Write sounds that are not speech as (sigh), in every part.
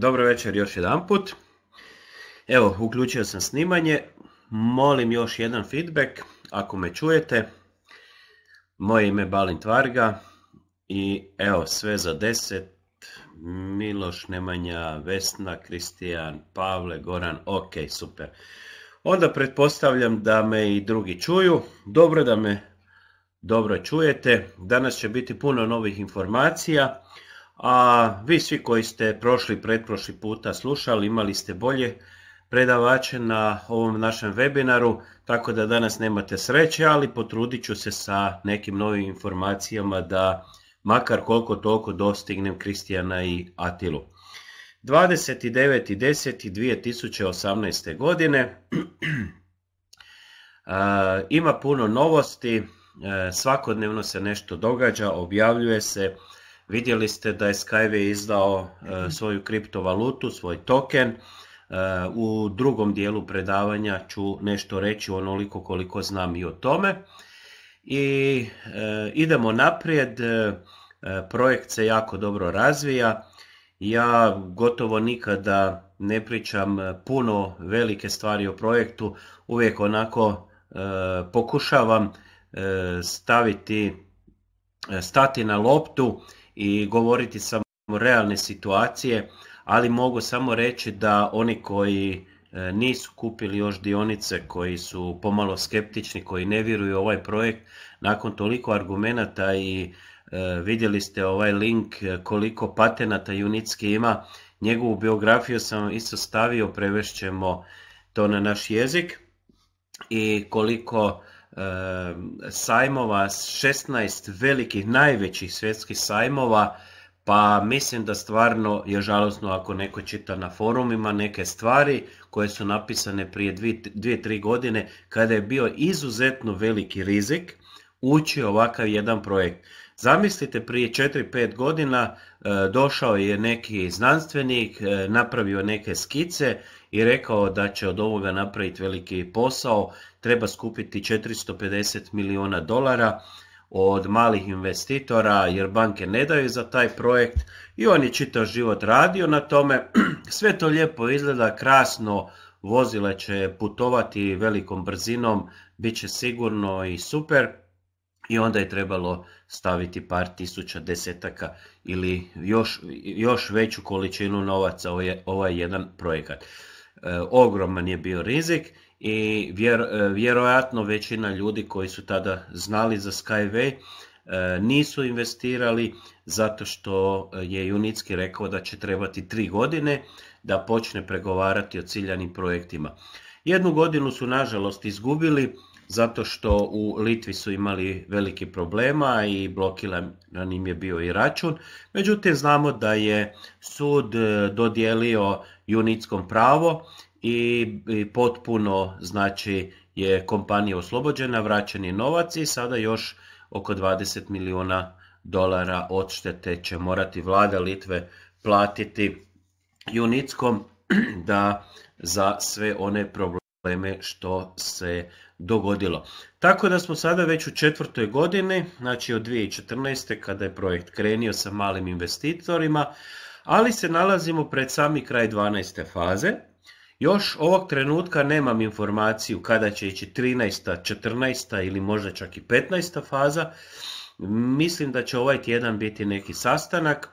Dobro večer još jedan put. Evo, uključio sam snimanje. Molim još jedan feedback, ako me čujete. Moje ime je Balint Varga i evo sve za deset. Miloš Nemanja, Vesna, Kristijan, Pavle, Goran, ok, super. Onda pretpostavljam da me i drugi čuju. Dobro da me dobro čujete. Danas će biti puno novih informacija. A vi svi koji ste prošli pretprošli puta slušali, imali ste bolje predavače na ovom našem webinaru, tako da danas nemate sreće, ali potrudit ću se sa nekim novim informacijama da makar koliko toliko dostignem Kristijana i Atilu. 29.10.2018. godine (clears throat) ima puno novosti, e, svakodnevno se nešto događa, objavljuje se, Vidjeli ste da je Skyway izdao e, mhm. svoju kriptovalutu, svoj token. E, u drugom dijelu predavanja ću nešto reći onoliko koliko znam i o tome. I e, idemo naprijed, projekt se jako dobro razvija. Ja gotovo nikada ne pričam puno velike stvari o projektu, uvijek onako pokušavam staviti stati na loptu i govoriti samo realne situacije, ali mogu samo reći da oni koji e, nisu kupili još dionice, koji su pomalo skeptični, koji ne vjeruju ovaj projekt, nakon toliko argumenata i e, vidjeli ste ovaj link e, koliko patenata Junitski ima, njegovu biografiju sam isto stavio, prevešćemo to na naš jezik i koliko Ehm, sajmova, 16 velikih, najvećih svjetskih sajmova, pa mislim da stvarno je žalosno ako neko čita na forumima neke stvari koje su napisane prije 2-3 godine kada je bio izuzetno veliki rizik ući ovakav jedan projekt. Zamislite prije 4-5 godina eh, došao je neki znanstvenik, eh, napravio neke skice i rekao da će od ovoga napraviti veliki posao. Treba skupiti 450 milijuna dolara od malih investitora jer banke ne daju za taj projekt i on je čitav život radio na tome. (clears throat) Sve to lijepo izgleda, krasno, vozila će putovati velikom brzinom, bit će sigurno i super i onda je trebalo staviti par tisuća desetaka ili još, još veću količinu novaca ovaj jedan projekat. E, ogroman je bio rizik i e, vjerojatno većina ljudi koji su tada znali za Skyway e, nisu investirali zato što je Junitski rekao da će trebati tri godine da počne pregovarati o ciljanim projektima. Jednu godinu su nažalost izgubili zato što u Litvi su imali veliki problema i na im je bio i račun. Međutim, znamo da je sud dodijelio junitskom pravo i, potpuno znači je kompanija oslobođena, vraćen je novac i sada još oko 20 milijuna dolara odštete će morati vlada Litve platiti junitskom (clears throat) da za sve one probleme što se dogodilo. Tako da smo sada već u četvrtoj godini, znači od 2014. kada je projekt krenio sa malim investitorima, ali se nalazimo pred sami kraj 12. faze. Još ovog trenutka nemam informaciju kada će ići 13., 14. ili možda čak i 15. faza. Mislim da će ovaj tjedan biti neki sastanak.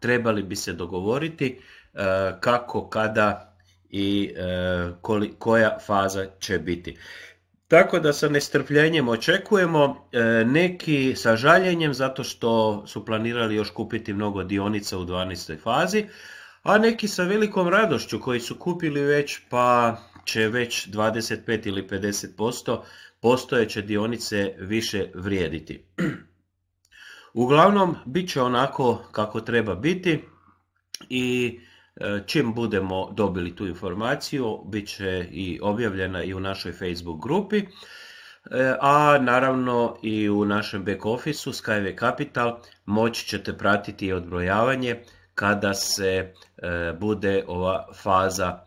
Trebali bi se dogovoriti e, kako, kada i e, koja faza će biti. Tako da sa nestrpljenjem očekujemo, e, neki sa žaljenjem zato što su planirali još kupiti mnogo dionica u 12. fazi, a neki sa velikom radošću koji su kupili već pa će već 25 ili 50% postojeće dionice više vrijediti. Uglavnom, bit će onako kako treba biti i E, čim budemo dobili tu informaciju, bit će i objavljena i u našoj Facebook grupi, e, a naravno i u našem back office-u Skyway Capital moći ćete pratiti i odbrojavanje kada se e, bude ova faza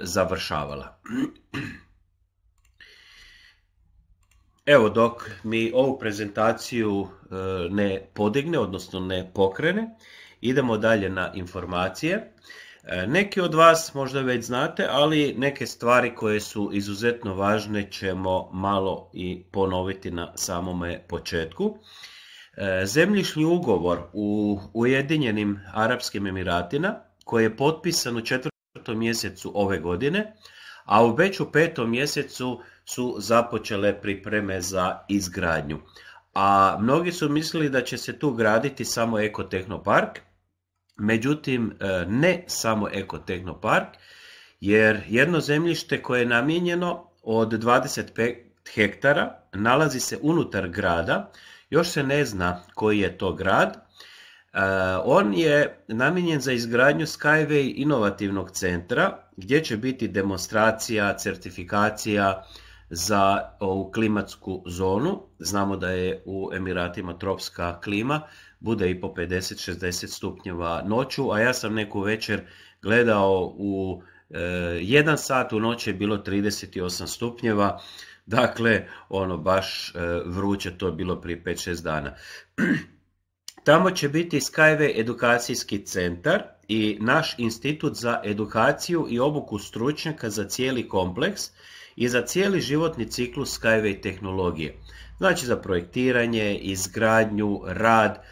završavala. (clears throat) Evo dok mi ovu prezentaciju ne podigne, odnosno ne pokrene, Idemo dalje na informacije. E, neki od vas možda već znate, ali neke stvari koje su izuzetno važne ćemo malo i ponoviti na samome početku. E, zemljišni ugovor u Ujedinjenim Arapskim Emiratina koji je potpisan u četvrtom mjesecu ove godine, a u već u petom mjesecu su započele pripreme za izgradnju. A mnogi su mislili da će se tu graditi samo ekotehnopark, međutim e, ne samo Eko ekotehnopark, jer jedno zemljište koje je namijenjeno od 25 hektara nalazi se unutar grada, još se ne zna koji je to grad, e, on je namijenjen za izgradnju Skyway inovativnog centra gdje će biti demonstracija, certifikacija za ovu klimatsku zonu. Znamo da je u Emiratima tropska klima, bude i po 50-60 stupnjeva noću, a ja sam neku večer gledao u e, jedan sat u noći je bilo 38 stupnjeva, dakle ono baš e, vruće to je bilo prije 5-6 dana. (clears throat) Tamo će biti Skyway edukacijski centar i naš institut za edukaciju i obuku stručnjaka za cijeli kompleks i za cijeli životni ciklus Skyway tehnologije. Znači za projektiranje, izgradnju, rad,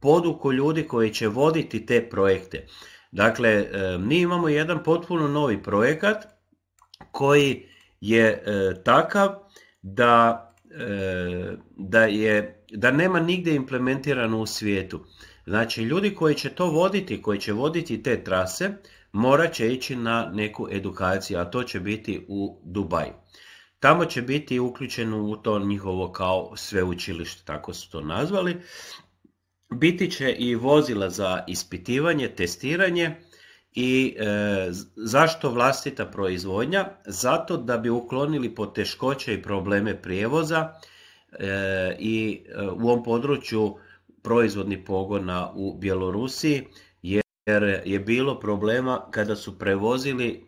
poduku ljudi koji će voditi te projekte. Dakle, e, mi imamo jedan potpuno novi projekat koji je e, takav da, e, da, je, da nema nigdje implementirano u svijetu. Znači, ljudi koji će to voditi, koji će voditi te trase, morat će ići na neku edukaciju, a to će biti u Dubaju. Tamo će biti uključeno u to njihovo kao sveučilište, tako su to nazvali biti će i vozila za ispitivanje, testiranje i e, zašto vlastita proizvodnja? Zato da bi uklonili poteškoće i probleme prijevoza e, i e, u ovom području proizvodni pogona u Bjelorusiji jer je bilo problema kada su prevozili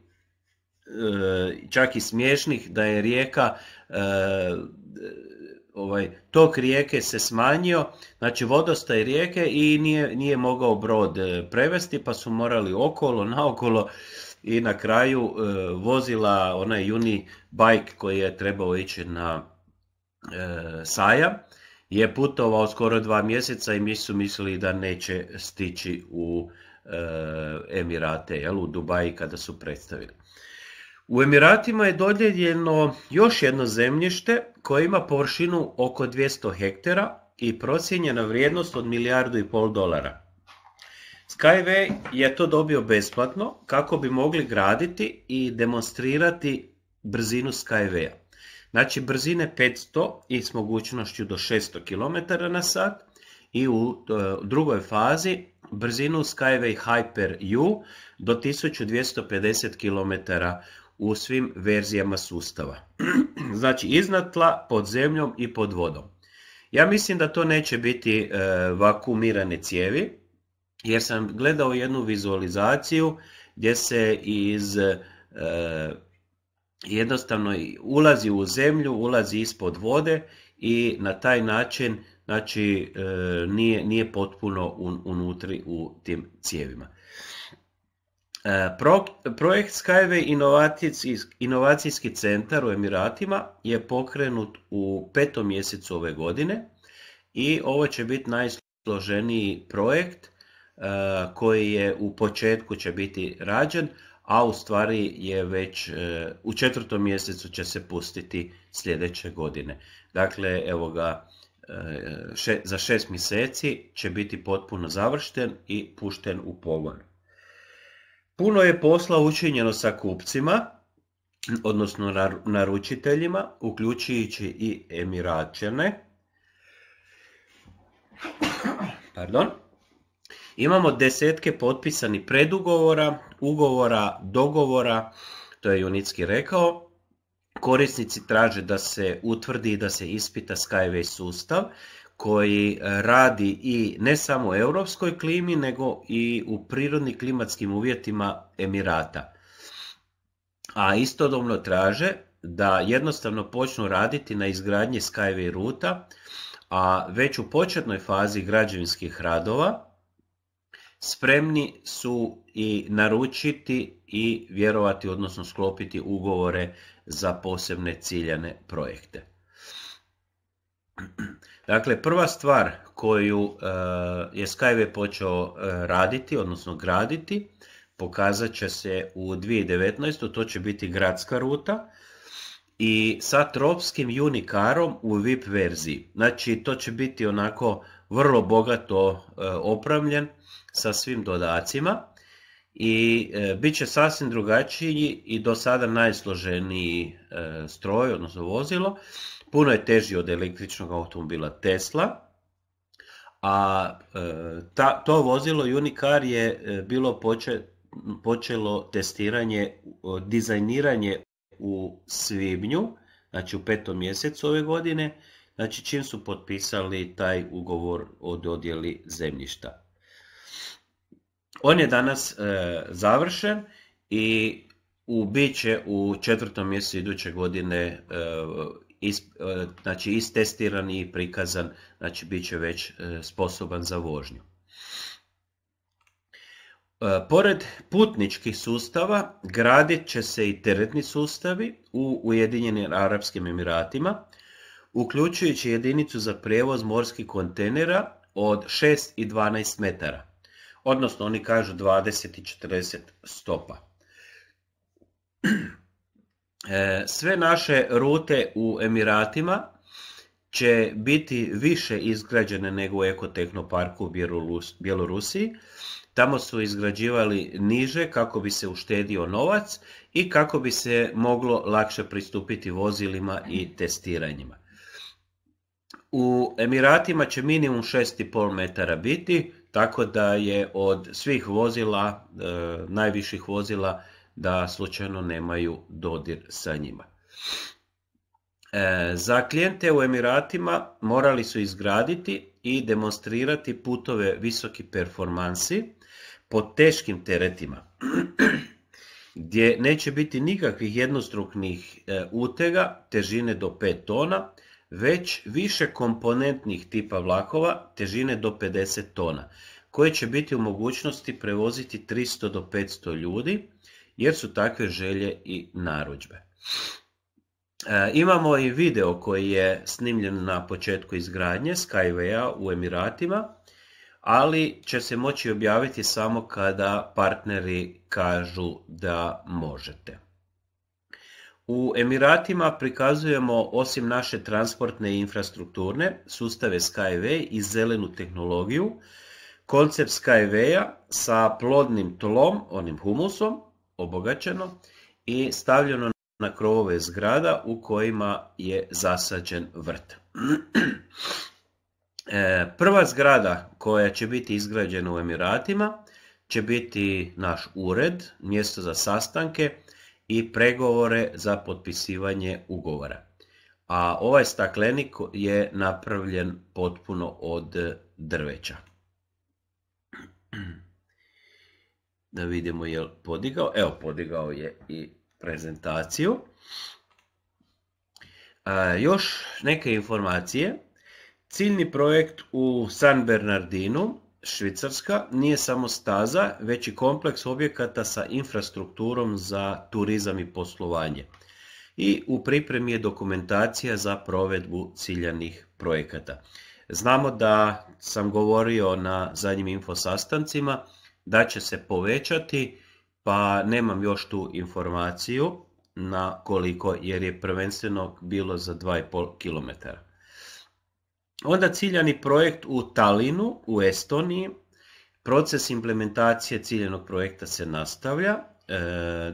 čak i smiješnih da je rijeka ovaj, tok rijeke se smanjio, znači vodostaj rijeke i nije, nije mogao brod e, prevesti pa su morali okolo, naokolo i na kraju e, vozila onaj juni bajk koji je trebao ići na e, Saja je putovao skoro dva mjeseca i mi su mislili da neće stići u Emirate, jel, u Dubaji kada su predstavili. U Emiratima je dodjeljeno još jedno zemljište koje ima površinu oko 200 hektara i procijenjena vrijednost od milijardu i pol dolara. Skyway je to dobio besplatno kako bi mogli graditi i demonstrirati brzinu Skywaya. Znači brzine 500 i s mogućnošću do 600 km na sat i u e, drugoj fazi brzinu Skyway Hyper U do 1250 km u svim verzijama sustava. (clears throat) znači iznad tla, pod zemljom i pod vodom. Ja mislim da to neće biti e, vakumirane cijevi, jer sam gledao jednu vizualizaciju gdje se iz e, jednostavno ulazi u zemlju, ulazi ispod vode i na taj način znači, e, nije, potpuno unutri u tim cijevima. E, projekt Skyway inovacijski, centar u Emiratima je pokrenut u petom mjesecu ove godine i ovo će biti najsloženiji projekt e, koji je u početku će biti rađen, a u stvari je već e, u četvrtom mjesecu će se pustiti sljedeće godine. Dakle, evo ga, za šest mjeseci će biti potpuno završten i pušten u pogon. Puno je posla učinjeno sa kupcima, odnosno naručiteljima, uključujući i emiračene. Pardon. Imamo desetke potpisani predugovora, ugovora, dogovora, to je Junicki rekao. Korisnici traže da se utvrdi i da se ispita Skyway sustav, koji e, radi i ne samo u europskoj klimi, nego i u prirodni klimatskim uvjetima Emirata. A istodobno traže da jednostavno počnu raditi na izgradnji Skyway ruta, a već u početnoj fazi građevinskih radova spremni su i naručiti i vjerovati, odnosno sklopiti ugovore za posebne ciljane projekte. Dakle, prva stvar koju e, je Skyway počeo e, raditi, odnosno graditi, pokazat će se u 2019. To će biti gradska ruta i sa tropskim unikarom u VIP verziji. Znači, to će biti onako vrlo bogato e, opravljen sa svim dodacima i bit će sasvim drugačiji i do sada najsloženiji stroj, odnosno vozilo, puno je teži od električnog automobila Tesla, a e, ta, to vozilo Unicar je e, bilo poče, počelo testiranje, dizajniranje u svibnju, znači u petom mjesecu ove godine, znači čim su potpisali taj ugovor o dodjeli zemljišta. On je danas e, završen i u bit će u četvrtom mjesecu iduće godine is, e, znači istestiran i prikazan, znači bit će već e, sposoban za vožnju. E, pored putničkih sustava gradit će se i teretni sustavi u Ujedinjenim Arabskim Emiratima, uključujući jedinicu za prijevoz morskih kontenera od 6 i 12 metara, odnosno oni kažu 20 i 40 stopa. E, sve naše rute u Emiratima će biti više izgrađene nego u ekotehnoparku u Bjelorusiji. Tamo su izgrađivali niže kako bi se uštedio novac i kako bi se moglo lakše pristupiti vozilima i testiranjima. U Emiratima će minimum 6,5 metara biti, tako da je od svih vozila, e, najviših vozila, da slučajno nemaju dodir sa njima. E, za klijente u Emiratima morali su izgraditi i demonstrirati putove visoki performansi pod teškim teretima, (clears throat) gdje neće biti nikakvih jednostruknih e, utega težine do 5 tona, već više komponentnih tipa vlakova težine do 50 tona, koje će biti u mogućnosti prevoziti 300 do 500 ljudi, jer su takve želje i narudžbe. E, imamo i video koji je snimljen na početku izgradnje Skywaya u Emiratima, ali će se moći objaviti samo kada partneri kažu da možete. U Emiratima prikazujemo osim naše transportne i infrastrukturne sustave Skyway i zelenu tehnologiju, koncept Skywaya sa plodnim tlom, onim humusom, obogaćeno i stavljeno na krovove zgrada u kojima je zasađen vrt. (clears throat) E, prva zgrada koja će biti izgrađena u Emiratima će biti naš ured, mjesto za sastanke i pregovore za potpisivanje ugovora. A ovaj staklenik je napravljen potpuno od drveća. da vidimo je li podigao. Evo, podigao je i prezentaciju. E, još neke informacije. Ciljni projekt u San Bernardinu, Švicarska, nije samo staza, već i kompleks objekata sa infrastrukturom za turizam i poslovanje. I u pripremi je dokumentacija za provedbu ciljanih projekata. Znamo da sam govorio na zadnjim info sastancima da će se povećati, pa nemam još tu informaciju na koliko, jer je prvenstveno bilo za 2,5 km. Onda ciljani projekt u Talinu u Estoniji. Proces implementacije ciljenog projekta se nastavlja, e,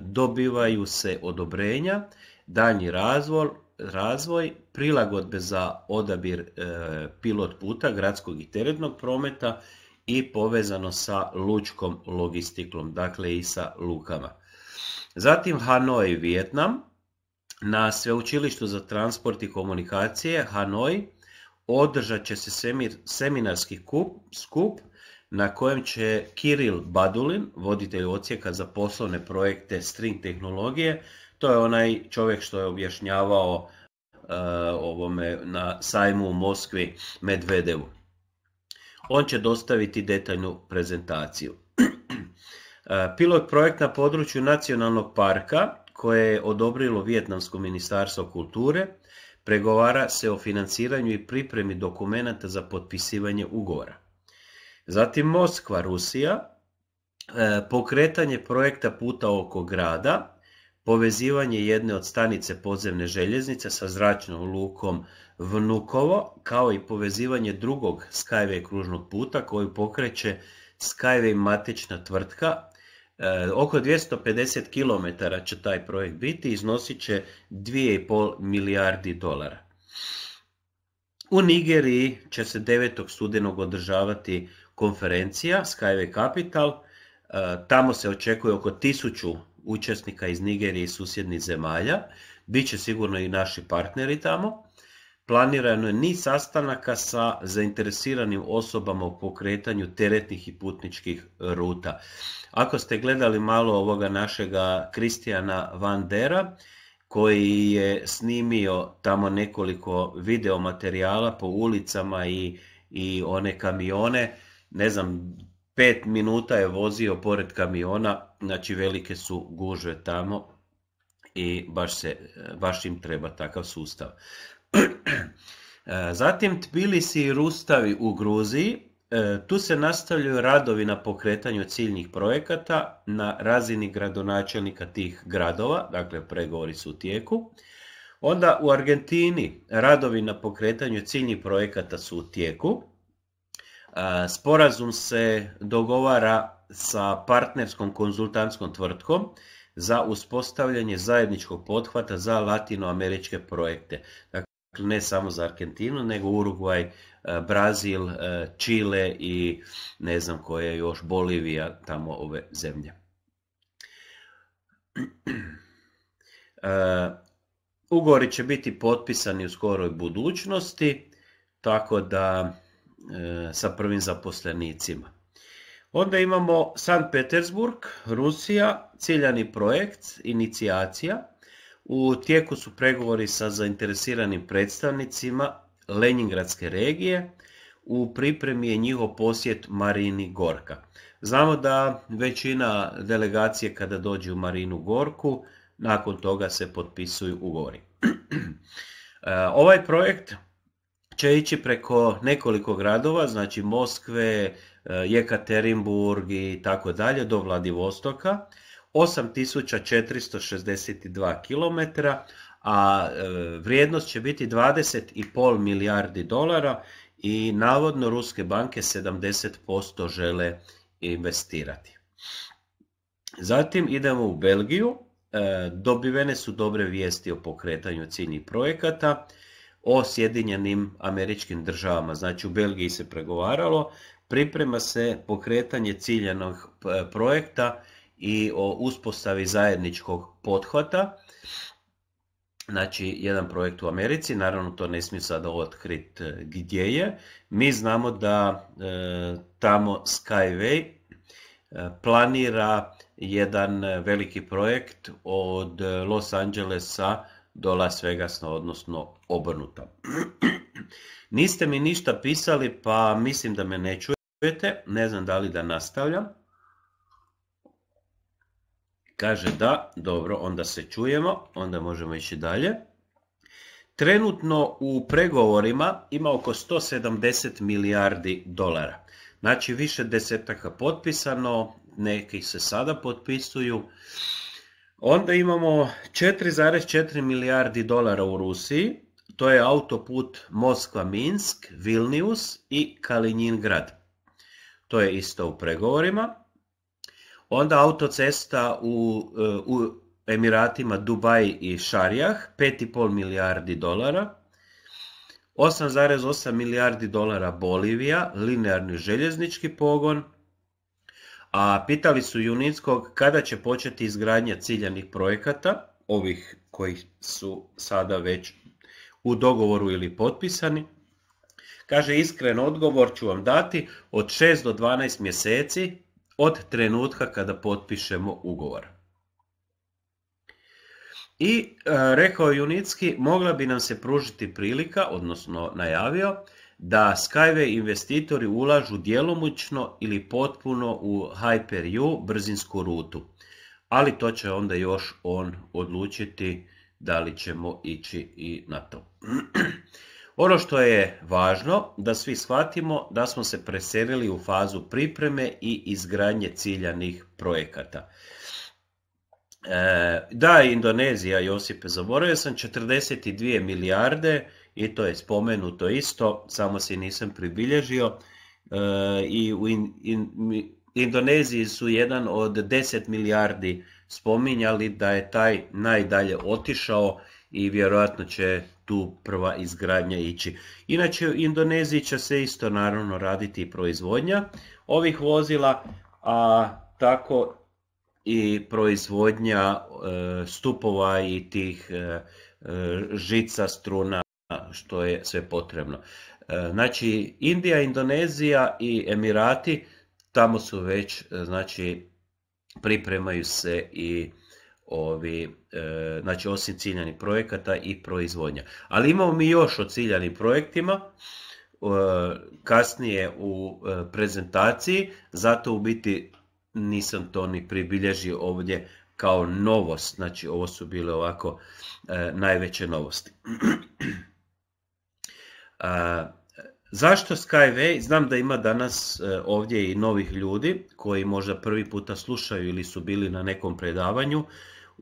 dobivaju se odobrenja, Danji razvoj, razvoj prilagodbe za odabir e, pilot puta gradskog i teretnog prometa i povezano sa lučkom logistiklom, dakle i sa lukama. Zatim Hanoi, Vijetnam. Na sveučilištu za transport i komunikacije Hanoi održat će se seminarski kup, skup na kojem će Kiril Badulin, voditelj ocijeka za poslovne projekte string tehnologije, to je onaj čovjek što je objašnjavao uh, ovome na sajmu u Moskvi Medvedevu on će dostaviti detaljnu prezentaciju. (clears throat) Uh, pilot projekt na području nacionalnog parka koje je odobrilo Vjetnamsko ministarstvo kulture pregovara se o financiranju i pripremi dokumenata za potpisivanje ugovora. Zatim Moskva, Rusija, uh, pokretanje projekta puta oko grada, povezivanje jedne od stanice podzemne željeznice sa zračnom lukom Vnukovo, kao i povezivanje drugog Skyway kružnog puta koji pokreće Skyway matična tvrtka. E, oko 250 km će taj projekt biti, iznosit će 2,5 milijardi dolara. U Nigeriji će se 9. studenog održavati konferencija Skyway Capital. E, tamo se očekuje oko 1000 učesnika iz Nigerije i susjednih zemalja. Biće sigurno i naši partneri tamo planirano je niz sastanaka sa zainteresiranim osobama u pokretanju teretnih i putničkih ruta. Ako ste gledali malo ovoga našega Kristijana Van Dera, koji je snimio tamo nekoliko videomaterijala po ulicama i, i one kamione, ne znam, pet minuta je vozio pored kamiona, znači velike su gužve tamo i baš, se, baš im treba takav sustav. (clears throat) E, zatim Tbilisi i Rustavi u Gruziji. E, tu se nastavljaju radovi na pokretanju ciljnih projekata na razini gradonačelnika tih gradova, dakle pregovori su u tijeku. Onda u Argentini radovi na pokretanju ciljnih projekata su u tijeku. E, sporazum se dogovara sa partnerskom konzultantskom tvrtkom za uspostavljanje zajedničkog pothvata za latinoameričke projekte. Dakle, ne samo za Argentinu, nego Uruguay, eh, Brazil, Čile eh, i ne znam koja još Bolivija, tamo ove zemlje. (clears throat) Eh, ugovori će biti potpisani u skoroj budućnosti, tako da sa prvim zaposlenicima. Onda imamo San Petersburg, Rusija, ciljani projekt, inicijacija, u tijeku su pregovori sa zainteresiranim predstavnicima Leningradske regije. U pripremi je njihov posjet Marini Gorka. Znamo da većina delegacije kada dođe u Marinu Gorku, nakon toga se potpisuju ugovori. (clears throat) E, ovaj projekt će ići preko nekoliko gradova, znači Moskve, e, Jekaterinburg i tako dalje do Vladivostoka. 8462 km, a e, vrijednost će biti 20,5 milijardi dolara i navodno ruske banke 70% žele investirati. Zatim idemo u Belgiju. E, dobivene su dobre vijesti o pokretanju ciljnih projekata o Sjedinjenim američkim državama. Znači u Belgiji se pregovaralo, priprema se pokretanje ciljanog e, projekta i o uspostavi zajedničkog pothvata. Znači, jedan projekt u Americi, naravno to ne smije sada otkriti e, gdje je. Mi znamo da e, tamo Skyway e, planira jedan veliki projekt od Los Angelesa do Las Vegasa, odnosno obrnuta. (clears throat) Niste mi ništa pisali, pa mislim da me ne čujete. Ne znam da li da nastavljam. Kaže da, dobro, onda se čujemo, onda možemo ići dalje. Trenutno u pregovorima ima oko 170 milijardi dolara. Znači više desetaka potpisano, neki se sada potpisuju. Onda imamo 4,4 milijardi dolara u Rusiji, to je autoput Moskva-Minsk, Vilnius i Kaliningrad. To je isto u pregovorima. Onda autocesta u, e, u Emiratima Dubaj i Šarijah, 5,5 milijardi dolara. 8,8 milijardi dolara Bolivija, linearni željeznički pogon. A pitali su Junickog kada će početi izgradnja ciljanih projekata, ovih koji su sada već u dogovoru ili potpisani. Kaže, iskren odgovor ću vam dati od 6 do 12 mjeseci, od trenutka kada potpišemo ugovor. I e, rekao Junicki, mogla bi nam se pružiti prilika, odnosno najavio, da Skyway investitori ulažu djelomično ili potpuno u Hyper-U brzinsku rutu. Ali to će onda još on odlučiti da li ćemo ići i na to. (clears throat) Ono što je važno da svi shvatimo da smo se preselili u fazu pripreme i izgradnje ciljanih projekata. E, da, Indonezija, Josipe, zaboravio sam 42 milijarde i to je spomenuto isto, samo se nisam pribilježio. E, I u in, Indoneziji su jedan od 10 milijardi spominjali da je taj najdalje otišao i vjerojatno će tu prva izgradnja ići. Inače u Indoneziji će se isto naravno raditi proizvodnja ovih vozila, a tako i proizvodnja e, stupova i tih e, e, žica, struna, što je sve potrebno. znači, Indija, Indonezija i Emirati, tamo su već, znači, pripremaju se i ovi, e, znači osim ciljanih projekata i proizvodnja. Ali imamo mi još o ciljanim projektima e, kasnije u e, prezentaciji, zato u biti nisam to ni pribilježio ovdje kao novost, znači ovo su bile ovako najveće novosti. (clears throat) Zašto Skyway? Znam da ima danas ovdje i novih ljudi koji možda prvi puta slušaju ili su bili na nekom predavanju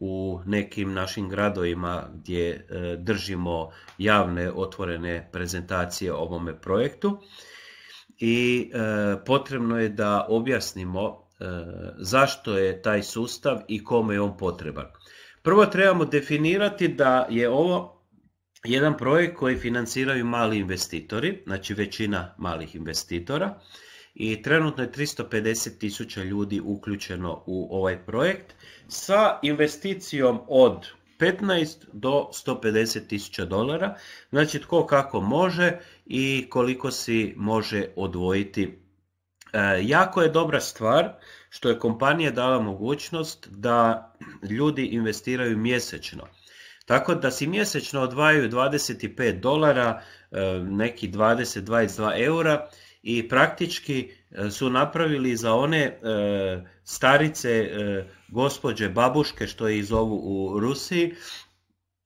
u nekim našim gradovima gdje e, držimo javne otvorene prezentacije o ovome projektu i e, potrebno je da objasnimo e, zašto je taj sustav i kome je on potreban. Prvo trebamo definirati da je ovo jedan projekt koji financiraju mali investitori, znači većina malih investitora i trenutno je 350 tisuća ljudi uključeno u ovaj projekt sa investicijom od 15 do 150 tisuća dolara, znači tko kako može i koliko si može odvojiti. E, jako je dobra stvar što je kompanija dala mogućnost da ljudi investiraju mjesečno. Tako da si mjesečno odvajaju 25 dolara, e, neki 20-22 eura i praktički e, su napravili za one e, starice e, gospođe babuške što je i zovu u Rusiji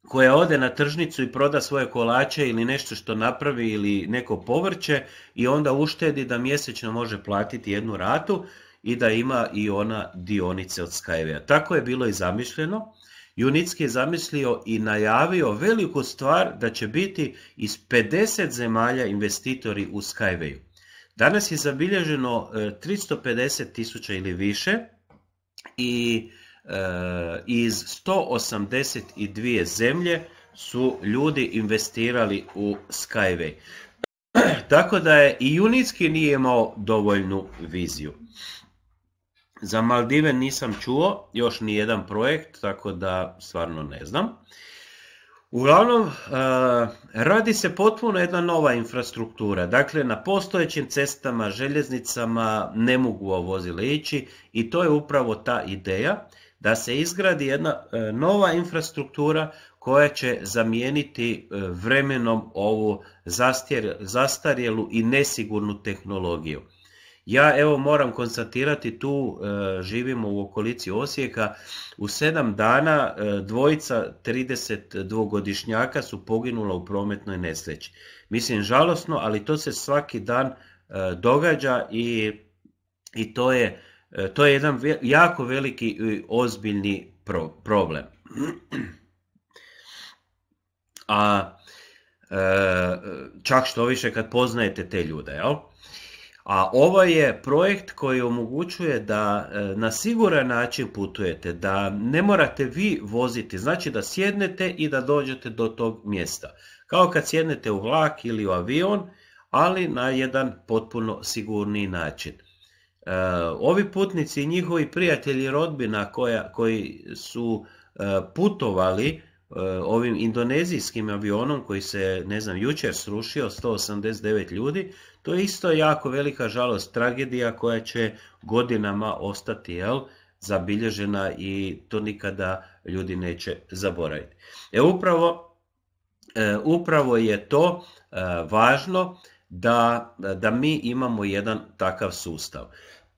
koja ode na tržnicu i proda svoje kolače ili nešto što napravi ili neko povrće i onda uštedi da mjesečno može platiti jednu ratu i da ima i ona dionice od Skyvea. Tako je bilo i zamišljeno. Junitski je zamislio i najavio veliku stvar da će biti iz 50 zemalja investitori u Skyveju. Danas je zabilježeno 350 e, tisuća ili više i e, iz 182 zemlje su ljudi investirali u Skyway. (clears throat) Tako da je i Junitski nije imao dovoljnu viziju. Za Maldive nisam čuo, još ni jedan projekt, tako da stvarno ne znam. Uglavnom, e, radi se potpuno jedna nova infrastruktura. Dakle, na postojećim cestama, željeznicama ne mogu ovozi ići i to je upravo ta ideja da se izgradi jedna e, nova infrastruktura koja će zamijeniti e, vremenom ovu zastarjelu i nesigurnu tehnologiju. Ja evo moram konstatirati tu e, živimo u okolici Osijeka. U sedam dana e, dvojica 32-godišnjaka su poginula u prometnoj nesreći. Mislim žalosno, ali to se svaki dan e, događa i, i to, je, to je jedan jako veliki i ozbiljni problem. A čak što više kad poznajete te ljude, jel? A ovo je projekt koji omogućuje da e, na siguran način putujete, da ne morate vi voziti, znači da sjednete i da dođete do tog mjesta. Kao kad sjednete u vlak ili u avion, ali na jedan potpuno sigurniji način. E, ovi putnici i njihovi prijatelji rodbina koji su e, putovali E, ovim indonezijskim avionom koji se, ne znam, jučer srušio, 189 ljudi, to je isto jako velika žalost, tragedija koja će godinama ostati, jel, zabilježena i to nikada ljudi neće zaboraviti. E upravo, e, upravo je to e, važno da, da mi imamo jedan takav sustav.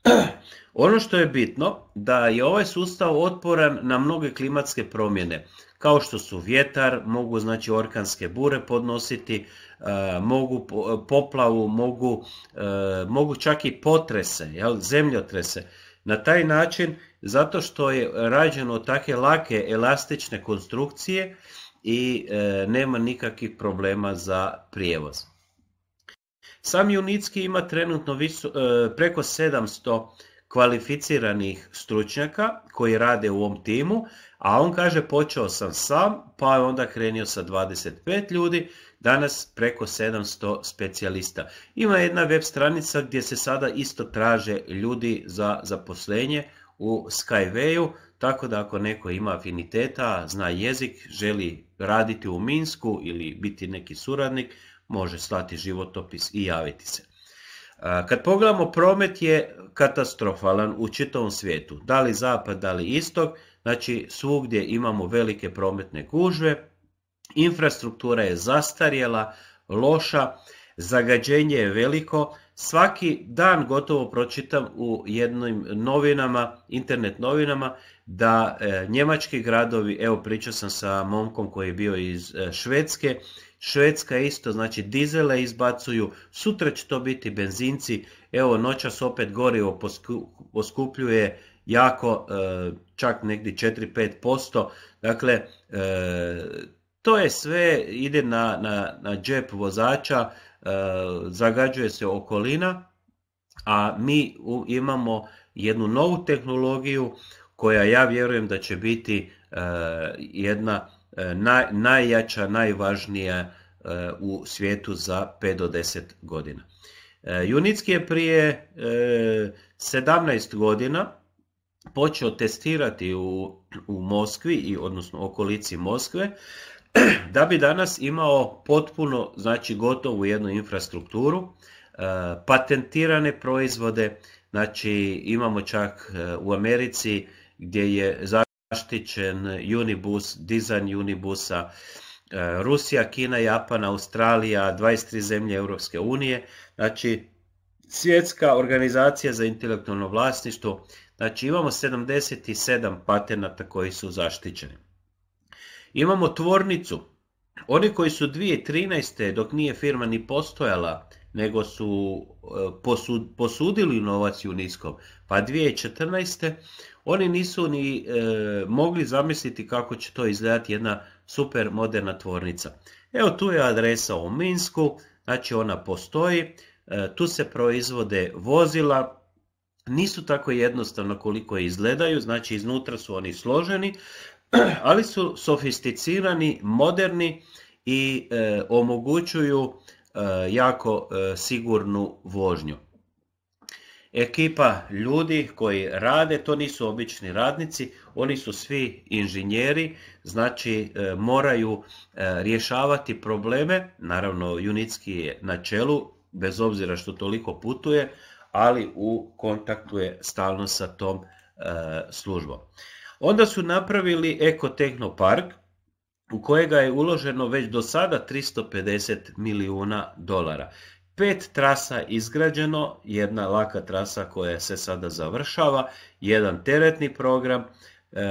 (clears throat) Ono što je bitno da je ovaj sustav otporan na mnoge klimatske promjene kao što su vjetar, mogu znači orkanske bure podnositi, e, mogu e, poplavu, mogu, e, mogu čak i potrese, jel, zemljotrese. Na taj način, zato što je rađeno takve lake elastične konstrukcije i nema nikakvih problema za prijevoz. Sam Junitski ima trenutno preko 700 kvalificiranih stručnjaka koji rade u ovom timu, a on kaže počeo sam sam, pa je onda krenio sa 25 ljudi, danas preko 700 specijalista. Ima jedna web stranica gdje se sada isto traže ljudi za zaposlenje u Skywayu, tako da ako neko ima afiniteta, zna jezik, želi raditi u Minsku ili biti neki suradnik, može slati životopis i javiti se. Kad pogledamo, promet je katastrofalan u čitavom svijetu. Da li zapad, da li istok. Znači, svugdje imamo velike prometne gužve. Infrastruktura je zastarjela, loša, zagađenje je veliko. Svaki dan gotovo pročitam u jednim novinama, internet novinama, da e, njemački gradovi, evo pričao sam sa momkom koji je bio iz e, Švedske, Švedska isto, znači dizele izbacuju, sutra će to biti benzinci, evo noćas opet gorivo poskupljuje jako, e, čak negdje 4-5%, dakle e, to je sve, ide na, na, na džep vozača, e, zagađuje se okolina, a mi imamo jednu novu tehnologiju koja ja vjerujem da će biti jedna E, najjača, najvažnija e, u svijetu za 5 do 10 godina. E, Junitski je prije 17 godina počeo testirati u, Moskvi i odnosno okolici Moskve (clears throat) da bi danas imao potpuno, znači gotovu jednu infrastrukturu, patentirane proizvode, znači imamo čak u Americi gdje je zaštićen Unibus, dizajn Unibusa, e, Rusija, Kina, Japan, Australija, 23 zemlje Europske unije, znači svjetska organizacija za intelektualno vlasništvo, znači imamo 77 patenata koji su zaštićeni. Imamo tvornicu, oni koji su 2013. dok nije firma ni postojala, nego su e, posudili novac Uniskom, pa 2014. Oni nisu ni e, mogli zamisliti kako će to izgledati jedna super moderna tvornica. Evo tu je adresa u Minsku, znači ona postoji, e, tu se proizvode vozila, nisu tako jednostavno koliko izgledaju, znači iznutra su oni složeni, (clears throat) ali su sofisticirani, moderni i e, omogućuju jako sigurnu vožnju ekipa ljudi koji rade, to nisu obični radnici, oni su svi inženjeri, znači e, moraju e, rješavati probleme, naravno Junitski je na čelu, bez obzira što toliko putuje, ali u kontaktu je stalno sa tom e, službom. Onda su napravili park u kojega je uloženo već do sada 350 milijuna dolara pet trasa izgrađeno, jedna laka trasa koja se sada završava, jedan teretni program, e,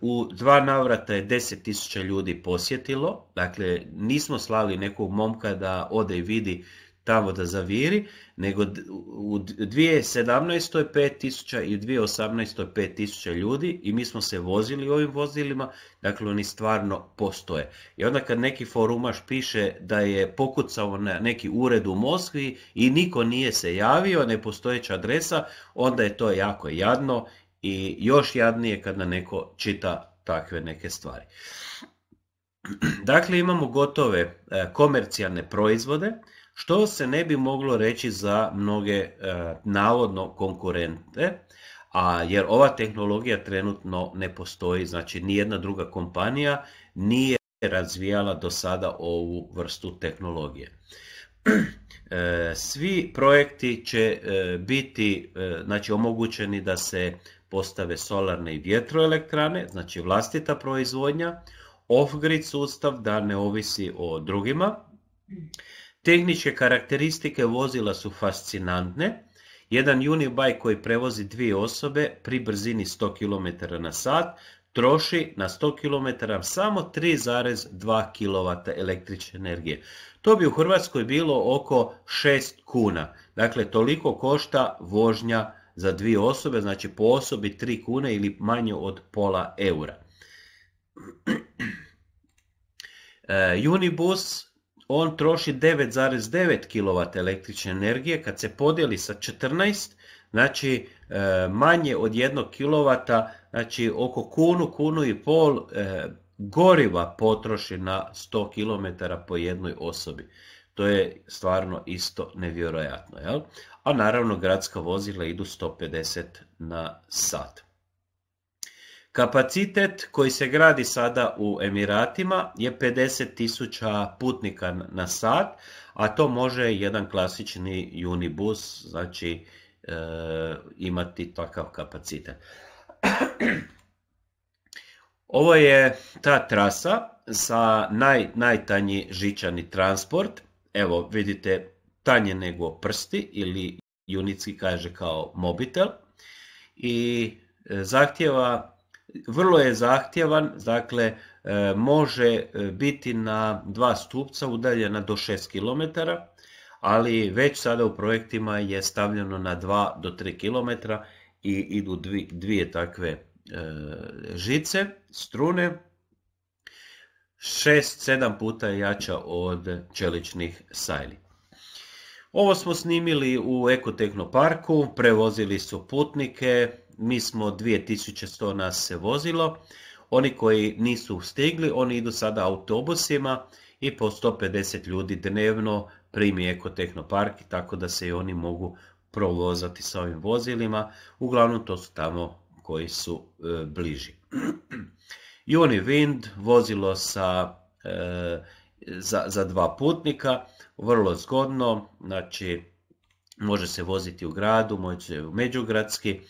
u dva navrata je 10.000 ljudi posjetilo, dakle nismo slali nekog momka da ode i vidi tamo da zaviri, nego u 2017. 5000 i u 2018. 5000 ljudi i mi smo se vozili ovim vozilima, dakle oni stvarno postoje. I onda kad neki forumaš piše da je pokucao na neki ured u Moskvi i niko nije se javio, ne postojeća adresa, onda je to jako jadno i još jadnije kad na neko čita takve neke stvari. (clears throat) Dakle, imamo gotove e, komercijalne proizvode, što se ne bi moglo reći za mnoge e, navodno konkurente, a jer ova tehnologija trenutno ne postoji, znači jedna druga kompanija nije razvijala do sada ovu vrstu tehnologije. (clears throat) E, svi projekti će e, biti znači, omogućeni da se postave solarne i vjetroelektrane, znači vlastita proizvodnja, off-grid sustav da ne ovisi o drugima, Tehničke karakteristike vozila su fascinantne. Jedan unibike koji prevozi dvije osobe pri brzini 100 km na sat troši na 100 km samo 3,2 kW električne energije. To bi u Hrvatskoj bilo oko 6 kuna. Dakle, toliko košta vožnja za dvije osobe, znači po osobi 3 kune ili manje od pola eura. (clears throat) E, Unibus on troši 9,9 kW električne energije kad se podijeli sa 14, znači e, manje od 1 kW, znači oko kunu, kunu i pol e, goriva potroši na 100 km po jednoj osobi. To je stvarno isto nevjerojatno. Jel? A naravno gradska vozila idu 150 na sat. Kapacitet koji se gradi sada u Emiratima je 50.000 putnika na sat, a to može jedan klasični unibus, znači eh, imati takav kapacitet. (clears throat) Ovo je ta trasa sa naj, najtanji žičani transport. Evo vidite tanje nego prsti ili unitski kaže kao mobitel i eh, zahtjeva vrlo je zahtjevan, dakle e, može e, biti na dva stupca udaljena do 6 km, ali već sada u projektima je stavljeno na 2 do 3 km i idu dvije, takve e, žice, strune, 6-7 puta jača od čeličnih sajli. Ovo smo snimili u Ekotehnoparku, prevozili su putnike, mi smo 2100 nas se vozilo, oni koji nisu stigli, oni idu sada autobusima i po 150 ljudi dnevno primi Eko tako da se i oni mogu provozati sa ovim vozilima. Uglavnom to su tamo koji su e, bliži. bliži. (clears throat) Wind vozilo sa, e, za, za dva putnika, vrlo zgodno, znači može se voziti u gradu, može se u međugradski,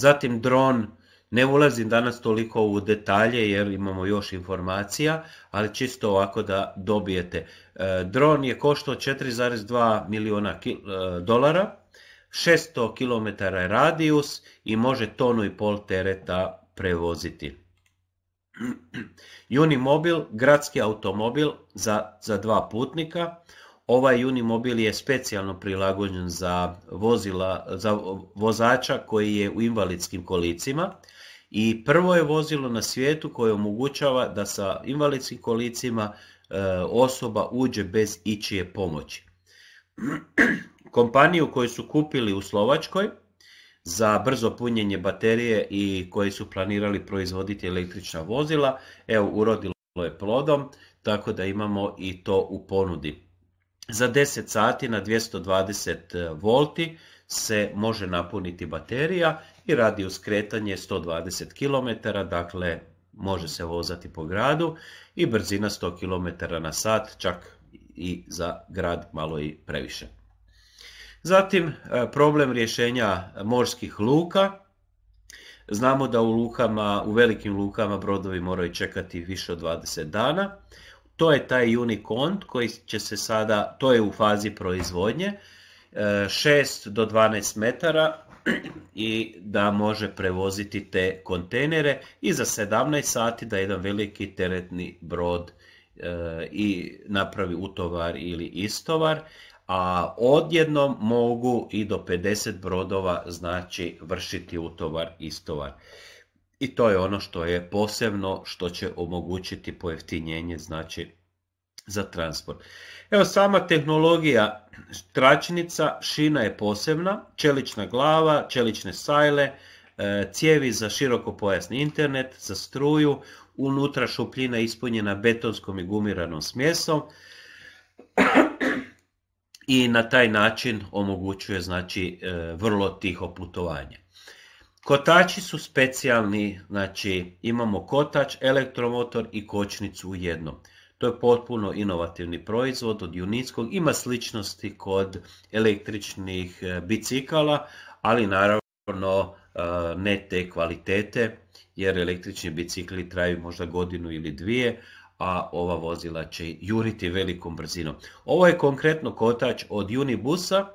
Zatim dron, ne ulazim danas toliko u detalje jer imamo još informacija, ali čisto ovako da dobijete. E, dron je koštao 4,2 milijuna e, dolara, 600 km je radijus i može tonu i pol tereta prevoziti. (clears throat) Unimobil, gradski automobil za dva putnika, Ovaj Unimobil je specijalno prilagođen za, vozila, za vozača koji je u invalidskim kolicima i prvo je vozilo na svijetu koje omogućava da sa invalidskim kolicima e, osoba uđe bez ičije pomoći. (clears throat) Kompaniju koju su kupili u Slovačkoj za brzo punjenje baterije i koji su planirali proizvoditi električna vozila, evo urodilo je plodom, tako da imamo i to u ponudi za 10 sati na 220 e, volti se može napuniti baterija i radi uskretanje 120 km, dakle može se vozati po gradu i brzina 100 km na sat, čak i za grad malo i previše. Zatim e, problem rješenja morskih luka. Znamo da u lukama, u velikim lukama brodovi moraju čekati više od 20 dana. To je taj Unicont koji će se sada, to je u fazi proizvodnje, 6 e, do 12 metara i da može prevoziti te kontejnere i za 17 sati da jedan veliki teretni brod e, i napravi utovar ili istovar, a odjednom mogu i do 50 brodova znači vršiti utovar istovar. I to je ono što je posebno što će omogućiti pojeftinjenje znači za transport. Evo sama tehnologija tračnica, šina je posebna, čelična glava, čelične sajle, e, cijevi za široko pojasni internet, za struju, unutra šupljina ispunjena betonskom i gumiranom smjesom i na taj način omogućuje znači e, vrlo tiho putovanje. Kotači su specijalni, znači imamo kotač, elektromotor i kočnicu u jednom. To je potpuno inovativni proizvod od Junitskog, ima sličnosti kod električnih e, bicikala, ali naravno e, ne te kvalitete, jer električni bicikli traju možda godinu ili dvije, a ova vozila će juriti velikom brzinom. Ovo je konkretno kotač od Unibusa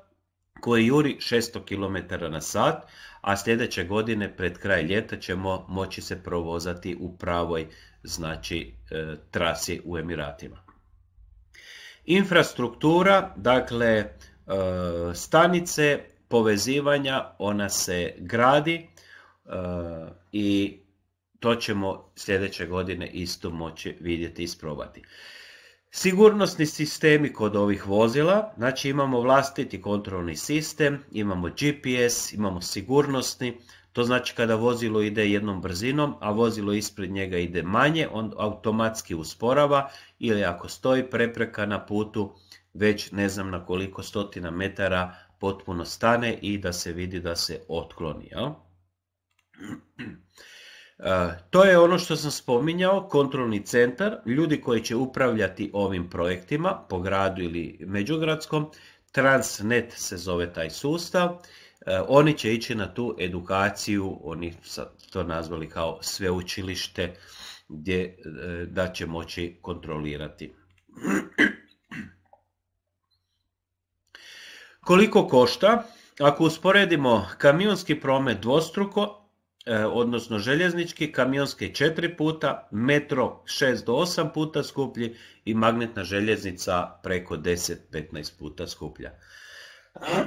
koji juri 600 km na sat, a sljedeće godine pred kraj ljeta ćemo moći se provozati u pravoj znači e, trasi u Emiratima. Infrastruktura, dakle e, stanice povezivanja, ona se gradi e, i to ćemo sljedeće godine isto moći vidjeti i isprobati. Sigurnosni sistemi kod ovih vozila, znači imamo vlastiti kontrolni sistem, imamo GPS, imamo sigurnosni, to znači kada vozilo ide jednom brzinom, a vozilo ispred njega ide manje, on automatski usporava ili ako stoji prepreka na putu, već ne znam na koliko stotina metara potpuno stane i da se vidi da se otkloni. Ja? (clears throat) E, to je ono što sam spominjao, kontrolni centar, ljudi koji će upravljati ovim projektima po gradu ili međugradskom, Transnet se zove taj sustav, e, oni će ići na tu edukaciju, oni to nazvali kao sveučilište, gdje e, da će moći kontrolirati. Koliko košta? Ako usporedimo kamionski promet dvostruko, E, odnosno željeznički, kamionski četiri puta, metro šest do osam puta skuplji i magnetna željeznica preko 10-15 puta skuplja. (clears throat)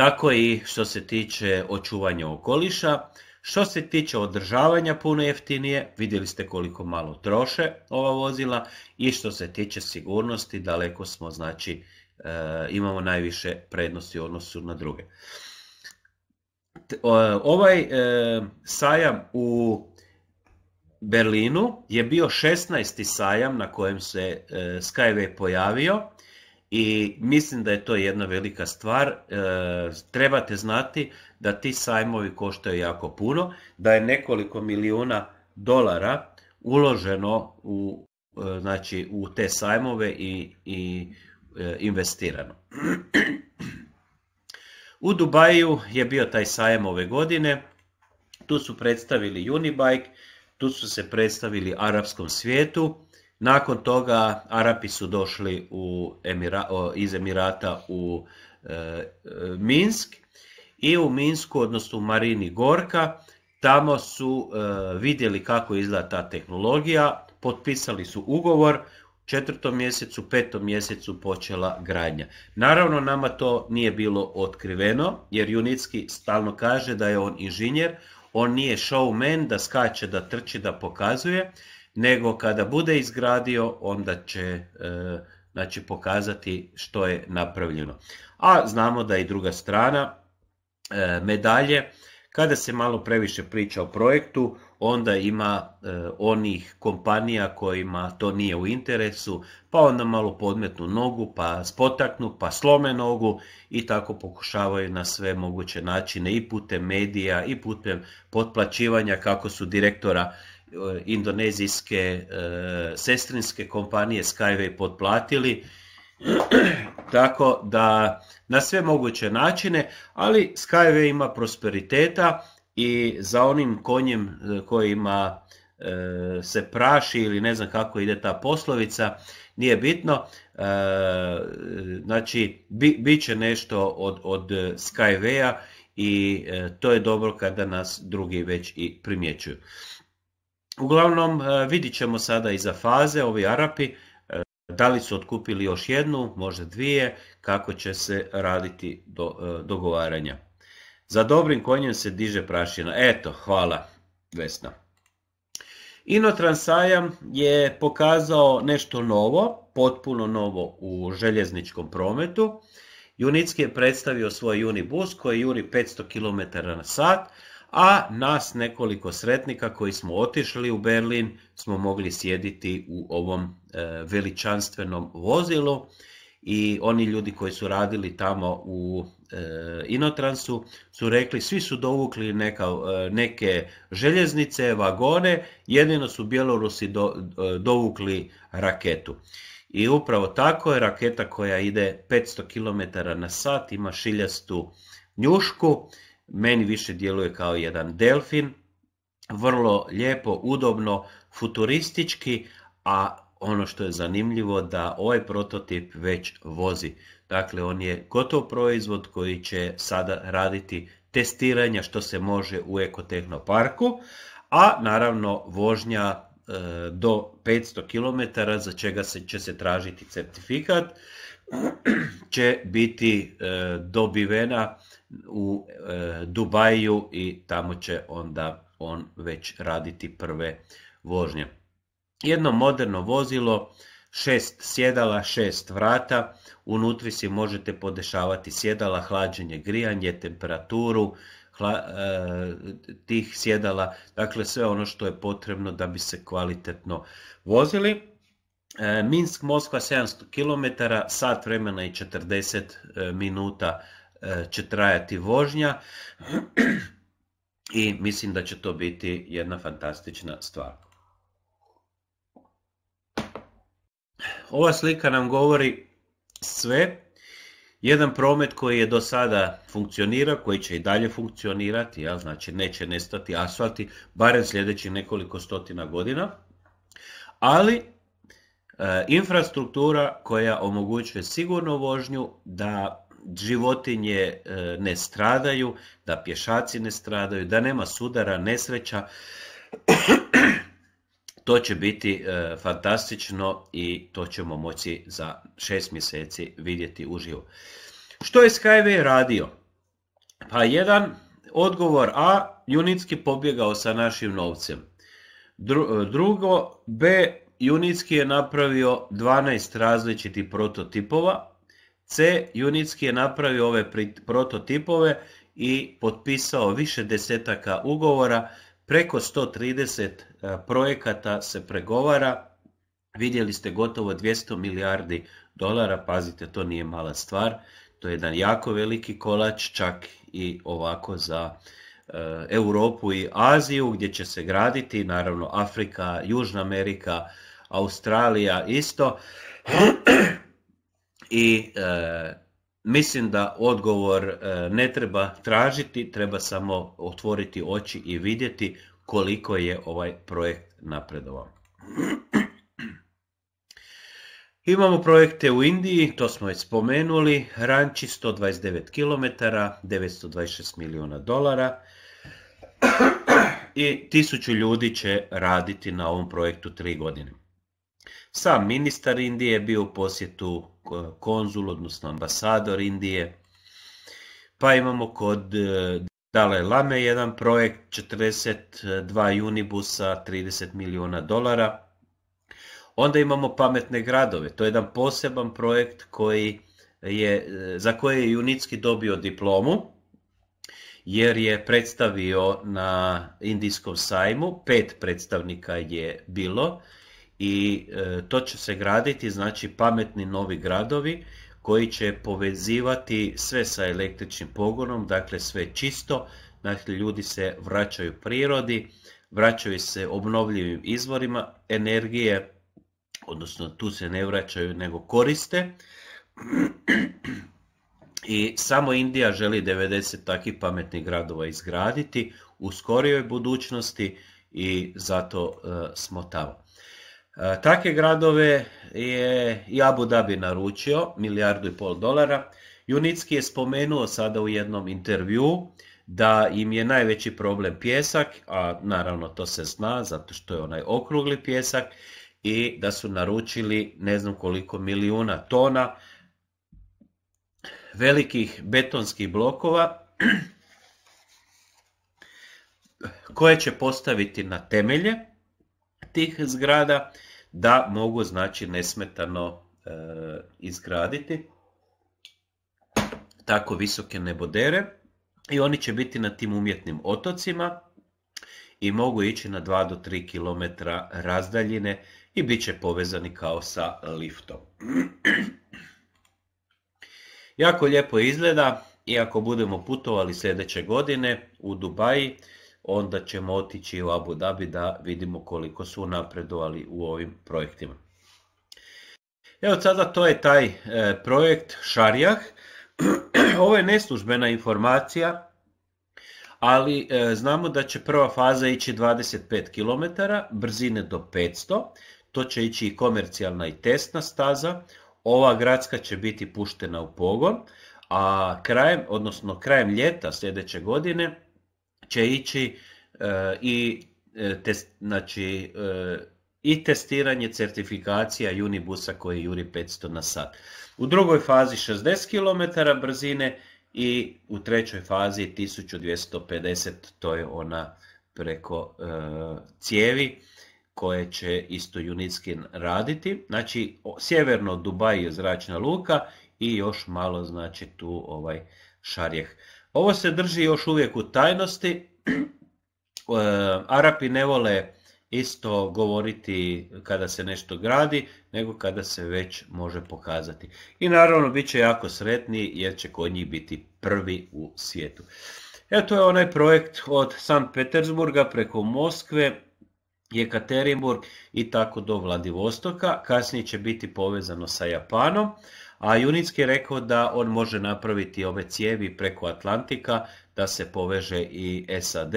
Tako i što se tiče očuvanja okoliša, što se tiče održavanja puno jeftinije, vidjeli ste koliko malo troše ova vozila i što se tiče sigurnosti, daleko smo, znači e, imamo najviše prednosti u odnosu na druge ovaj e, sajam u Berlinu je bio 16. sajam na kojem se e, Skyway pojavio i mislim da je to jedna velika stvar. E, trebate znati da ti sajmovi koštaju jako puno, da je nekoliko milijuna dolara uloženo u, znači, u te sajmove i, i investirano. (clears throat) U Dubaju je bio taj sajam ove godine, tu su predstavili Unibike, tu su se predstavili arapskom svijetu, nakon toga Arapi su došli u iz Emirata u e, Minsk i u Minsku, odnosno u Marini Gorka, tamo su e, vidjeli kako izgleda ta tehnologija, potpisali su ugovor, četvrtom mjesecu, petom mjesecu počela gradnja. Naravno, nama to nije bilo otkriveno, jer Junicki stalno kaže da je on inženjer, on nije showman, da skače, da trči, da pokazuje, nego kada bude izgradio, onda će e, znači, pokazati što je napravljeno. A znamo da i druga strana e, medalje, kada se malo previše priča o projektu, onda ima e, onih kompanija kojima to nije u interesu, pa onda malo podmetnu nogu, pa spotaknu, pa slome nogu i tako pokušavaju na sve moguće načine i putem medija i putem potplaćivanja kako su direktora e, indonezijske e, sestrinske kompanije Skyway potplatili (clears throat) Tako da na sve moguće načine, ali Skyway ima prosperiteta i za onim konjem e, kojima e, se praši ili ne znam kako ide ta poslovica, nije bitno. E, znači, bit će nešto od, od i to je dobro kada nas drugi već i primjećuju. Uglavnom, vidit ćemo sada iza faze, ovi Arapi, da li su otkupili još jednu, možda dvije, kako će se raditi do, e, dogovaranja. Za dobrim konjem se diže prašina. Eto, hvala Vesna. Inotransajam je pokazao nešto novo, potpuno novo u željezničkom prometu. Junitski je predstavio svoj Unibus koji juri 500 km na sat, a nas nekoliko sretnika koji smo otišli u Berlin smo mogli sjediti u ovom e, veličanstvenom vozilu i oni ljudi koji su radili tamo u e, Inotransu su rekli svi su dovukli neka, e, neke željeznice, vagone, jedino su Bjelorusi do, dovukli raketu. I upravo tako je raketa koja ide 500 km na sat, ima šiljastu njušku, meni više djeluje kao jedan delfin, vrlo lijepo, udobno, futuristički, a ono što je zanimljivo da ovaj prototip već vozi. Dakle, on je gotov proizvod koji će sada raditi testiranja što se može u parku. a naravno vožnja e, do 500 km za čega se, će se tražiti certifikat (clears throat) će biti e, dobivena u e, Dubaju i tamo će onda on već raditi prve vožnja. Jedno moderno vozilo, šest sjedala, šest vrata, unutri si možete podešavati sjedala, hlađenje, grijanje, temperaturu e, tih sjedala, dakle sve ono što je potrebno da bi se kvalitetno vozili. E, Minsk, Moskva 700 km, sat vremena i 40 e, minuta će trajati vožnja (clears throat) i mislim da će to biti jedna fantastična stvar. Ova slika nam govori sve. Jedan promet koji je do sada funkcionira, koji će i dalje funkcionirati, ja, znači neće nestati asfalti, barem sljedećih nekoliko stotina godina, ali e, infrastruktura koja omogućuje sigurnu vožnju, da životinje e, ne stradaju, da pješaci ne stradaju, da nema sudara, nesreća, to će biti e, fantastično i to ćemo moći za šest mjeseci vidjeti uživo. Što je Skyway radio? Pa jedan odgovor A, Junitski pobjegao sa našim novcem. E, drugo, B, Junitski je napravio 12 različitih prototipova. C, Junitski je napravio ove prototipove i potpisao više desetaka ugovora preko 130 e, projekata se pregovara, vidjeli ste gotovo 200 milijardi dolara, pazite to nije mala stvar, to je jedan jako veliki kolač čak i ovako za e, Europu i Aziju gdje će se graditi, naravno Afrika, Južna Amerika, Australija isto (clears throat) i e, Mislim da odgovor e, ne treba tražiti, treba samo otvoriti oči i vidjeti koliko je ovaj projekt napredovao. (clears throat) Imamo projekte u Indiji, to smo već spomenuli, Ranči 129 km, 926 milijuna dolara (clears throat) i tisuću ljudi će raditi na ovom projektu tri godine. Sam ministar Indije je bio u posjetu konzul, odnosno ambasador Indije. Pa imamo kod e, dale Lame jedan projekt 42 unibusa 30 milijuna dolara. Onda imamo pametne gradove. To je jedan poseban projekt koji je, e, za koje je Junitski dobio diplomu jer je predstavio na indijskom sajmu, pet predstavnika je bilo, i e, to će se graditi znači pametni novi gradovi koji će povezivati sve sa električnim pogonom, dakle sve čisto, dakle ljudi se vraćaju prirodi, vraćaju se obnovljivim izvorima energije, odnosno tu se ne vraćaju nego koriste. I samo Indija želi 90 takvih pametnih gradova izgraditi u skorijoj budućnosti i zato e, smo tamo. E, take gradove je i Abu Dhabi naručio, milijardu i pol dolara. Junicki je spomenuo sada u jednom intervju da im je najveći problem pjesak, a naravno to se zna zato što je onaj okrugli pjesak i da su naručili ne znam koliko milijuna tona velikih betonskih blokova (clears throat) koje će postaviti na temelje tih zgrada da mogu znači nesmetano e, izgraditi tako visoke nebodere i oni će biti na tim umjetnim otocima i mogu ići na 2 do 3 km razdaljine i bit će povezani kao sa liftom. (clears throat) jako lijepo izgleda i ako budemo putovali sljedeće godine u Dubaji, onda ćemo otići u Abu Dhabi da vidimo koliko su napredovali u ovim projektima. Evo sada to je taj e, projekt Šarijah. (clears throat) Ovo je neslužbena informacija, ali e, znamo da će prva faza ići 25 km, brzine do 500 to će ići i komercijalna i testna staza. Ova gradska će biti puštena u pogon, a krajem, odnosno krajem ljeta sljedeće godine će ići e, i e, znači, e, i testiranje certifikacija Unibusa koji juri 500 na sat. U drugoj fazi 60 km brzine i u trećoj fazi 1250, to je ona preko cijevi koje će isto junitski raditi. Znači, sjeverno Dubaj je zračna luka i još malo znači tu ovaj šarjeh. Ovo se drži još uvijek u tajnosti. (clears throat) Eh, Arapi ne vole isto govoriti kada se nešto gradi, nego kada se već može pokazati. I naravno bit će jako sretni jer će kod njih biti prvi u svijetu. Eto to je onaj projekt od San Petersburga preko Moskve, Jekaterinburg i tako do Vladivostoka. Kasnije će biti povezano sa Japanom. A Junitski je rekao da on može napraviti ove cijevi preko Atlantika da se poveže i SAD.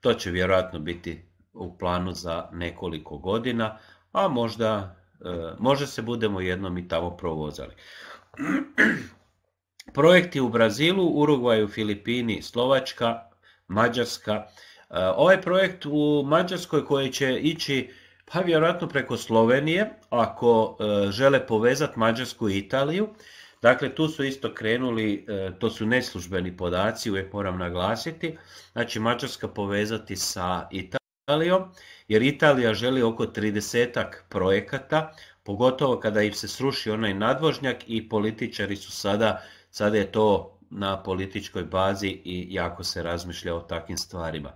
To će vjerojatno biti u planu za nekoliko godina, a možda, e, možda se budemo jednom i tamo provozali. (clears throat) Projekti u Brazilu, Urugvaju, Filipini, Slovačka, Mađarska. E, ovaj projekt u Mađarskoj koji će ići pa vjerojatno preko Slovenije, ako e, žele povezati Mađarsku i Italiju. Dakle, tu su isto krenuli, e, to su neslužbeni podaci, uvijek moram naglasiti. Znači, Mađarska povezati sa Italijom, jer Italija želi oko 30 projekata, pogotovo kada im se sruši onaj nadvožnjak i političari su sada, sada je to na političkoj bazi i jako se razmišlja o takvim stvarima.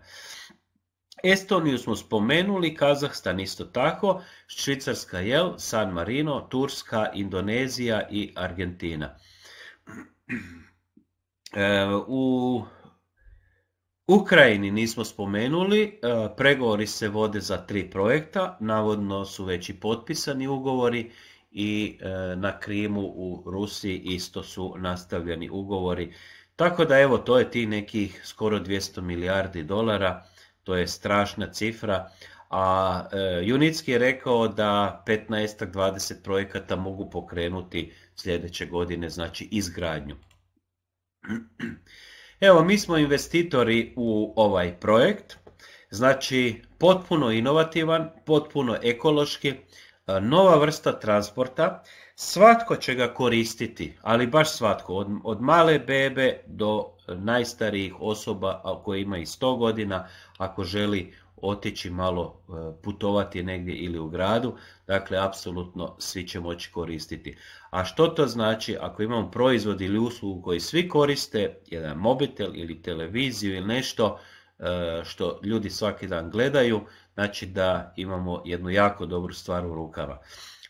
Estoniju smo spomenuli, Kazahstan isto tako, Švicarska jel, San Marino, Turska, Indonezija i Argentina. E, u Ukrajini nismo spomenuli, e, pregovori se vode za tri projekta, navodno su već i potpisani ugovori i e, na Krimu u Rusiji isto su nastavljeni ugovori. Tako da evo to je ti nekih skoro 200 milijardi dolara to je strašna cifra, a e, Junitski je rekao da 15-20 projekata mogu pokrenuti sljedeće godine, znači izgradnju. (clears throat) Evo, mi smo investitori u ovaj projekt, znači potpuno inovativan, potpuno ekološki, e, nova vrsta transporta, svatko će ga koristiti, ali baš svatko, od, male bebe do najstarijih osoba koje ima i 100 godina, ako želi otići malo e, putovati negdje ili u gradu, dakle apsolutno svi će moći koristiti. A što to znači ako imamo proizvod ili uslugu koji svi koriste, jedan mobitel ili televiziju ili nešto e, što ljudi svaki dan gledaju, znači da imamo jednu jako dobru stvar u rukama.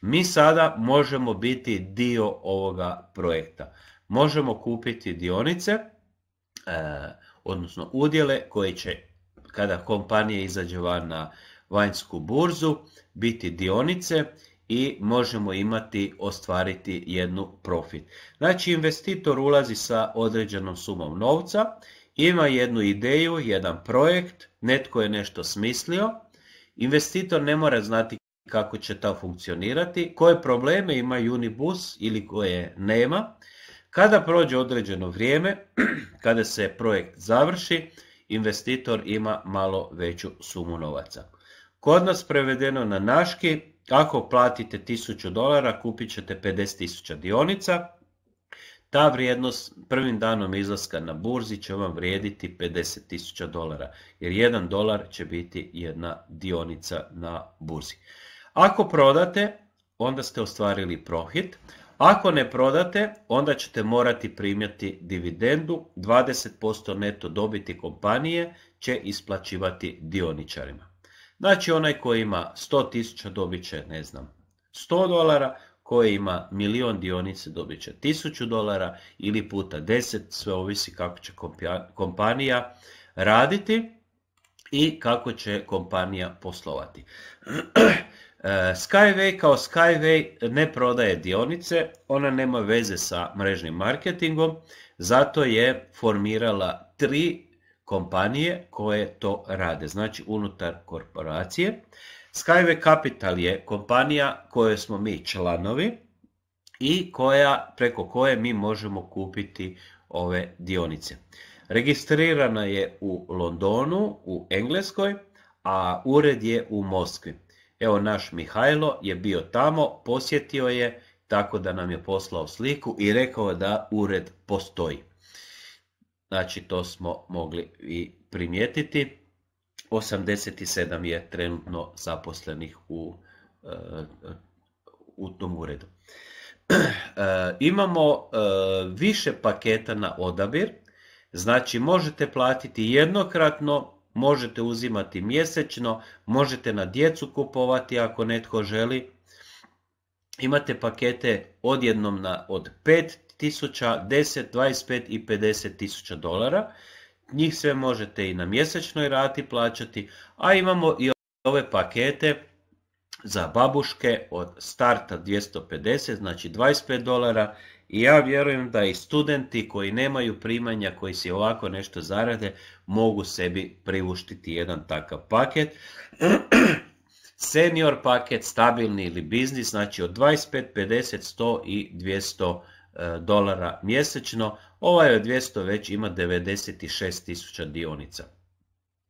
Mi sada možemo biti dio ovoga projekta. Možemo kupiti dionice, e, odnosno udjele koje će kada kompanija izađe van na vanjsku burzu, biti dionice i možemo imati ostvariti jednu profit. Znači investitor ulazi sa određenom sumom novca, ima jednu ideju, jedan projekt, netko je nešto smislio, investitor ne mora znati kako će to funkcionirati, koje probleme ima Unibus ili koje nema. Kada prođe određeno vrijeme, (clears throat) kada se projekt završi, investitor ima malo veću sumu novaca. Kod nas prevedeno na naški, ako platite 1000 dolara kupit ćete 50.000 dionica, ta vrijednost prvim danom izlaska na burzi će vam vrijediti 50.000 dolara, jer 1 dolar će biti jedna dionica na burzi. Ako prodate, onda ste ostvarili profit, ako ne prodate, onda ćete morati primjeti dividendu, 20% neto dobiti kompanije će isplaćivati dioničarima. Znači onaj koji ima 100.000 dobit će, ne znam, 100 dolara, koji ima milion dionice dobit će 1000 dolara ili puta 10, sve ovisi kako će kompanija raditi i kako će kompanija poslovati. (clears throat) Eh, Skyway kao Skyway ne prodaje dionice, ona nema veze sa mrežnim marketingom, zato je formirala tri kompanije koje to rade, znači unutar korporacije. Skyway Capital je kompanija koje smo mi članovi i koja, preko koje mi možemo kupiti ove dionice. Registrirana je u Londonu, u Engleskoj, a ured je u Moskvi. Evo naš Mihajlo je bio tamo, posjetio je, tako da nam je poslao sliku i rekao da ured postoji. Znači to smo mogli i primijetiti. 87 je trenutno zaposlenih u, e, u tom uredu. (clears throat) E, imamo e, više paketa na odabir, znači možete platiti jednokratno možete uzimati mjesečno, možete na djecu kupovati ako netko želi. Imate pakete odjednom na od 5000, 10, 25 i 50.000 dolara. Njih sve možete i na mjesečnoj rati plaćati, a imamo i ove pakete za babuške od starta 250, znači 25 dolara i ja vjerujem da i studenti koji nemaju primanja, koji si ovako nešto zarade, mogu sebi priuštiti jedan takav paket. (clears throat) Senior paket, stabilni ili biznis, znači od 25, 50, 100 i 200 e, dolara mjesečno. Ovaj od 200 već ima 96 tisuća dionica.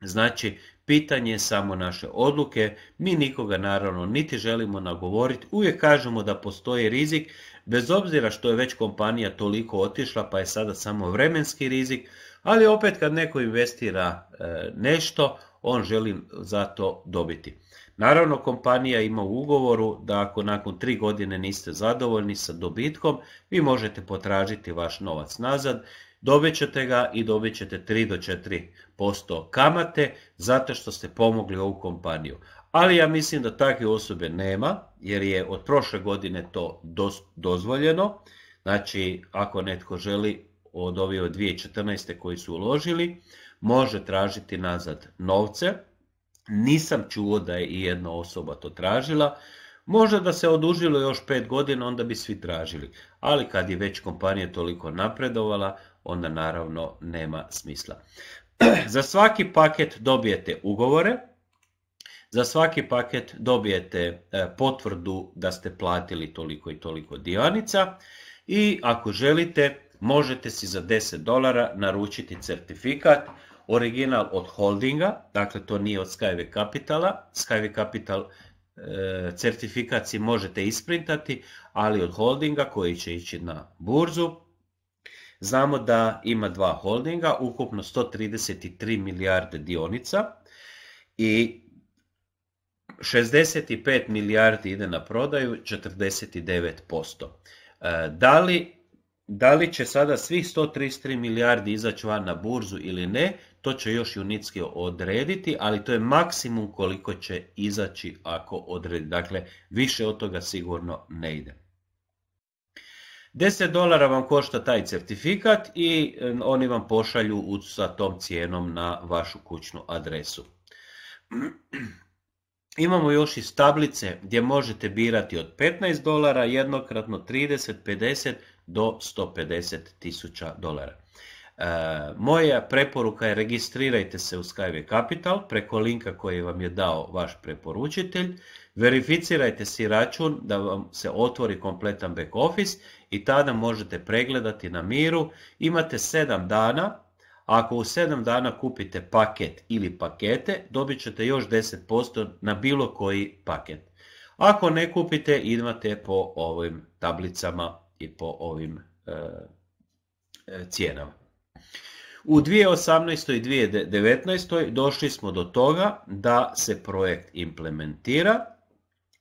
Znači Pitanje je samo naše odluke, mi nikoga naravno niti želimo nagovoriti, uvijek kažemo da postoji rizik, bez obzira što je već kompanija toliko otišla pa je sada samo vremenski rizik, ali opet kad neko investira e, nešto, on želi za to dobiti. Naravno, kompanija ima u ugovoru da ako nakon tri godine niste zadovoljni sa dobitkom, vi možete potražiti vaš novac nazad Dobit ćete ga i dobit ćete 3 do 4% kamate zato što ste pomogli ovu kompaniju. Ali ja mislim da takve osobe nema jer je od prošle godine to dozvoljeno. Znači ako netko želi od ovih od 2014. koji su uložili može tražiti nazad novce. Nisam čuo da je i jedna osoba to tražila. Možda da se odužilo još pet godina, onda bi svi tražili. Ali kad je već kompanija toliko napredovala, onda naravno nema smisla. (clears throat) za svaki paket dobijete ugovore, za svaki paket dobijete e, potvrdu da ste platili toliko i toliko dionica i ako želite možete si za 10 dolara naručiti certifikat original od holdinga, dakle to nije od Skyway Capitala, Skyway Capital E, certifikat možete isprintati, ali od holdinga koji će ići na burzu, znamo da ima dva holdinga, ukupno 133 milijarde dionica i 65 milijardi ide na prodaju, 49%. E, da li, da li će sada svih 133 milijardi izaći van na burzu ili ne, to će još Junitski odrediti, ali to je maksimum koliko će izaći ako odredi. Dakle, više od toga sigurno ne ide. 10 dolara vam košta taj certifikat i oni vam pošalju sa tom cijenom na vašu kućnu adresu. (clears throat) Imamo još i tablice gdje možete birati od 15 dolara, jednokratno 30, 50 do 150 tisuća dolara. Eh, moja preporuka je registrirajte se u Skyway Capital preko linka koji vam je dao vaš preporučitelj, verificirajte si račun da vam se otvori kompletan back office i tada možete pregledati na miru. Imate 7 dana, ako u 7 dana kupite paket ili pakete, dobit ćete još 10% na bilo koji paket. Ako ne kupite, imate po ovim tablicama i po ovim eh, eh, cijenama. U 2018. i 2019. došli smo do toga da se projekt implementira,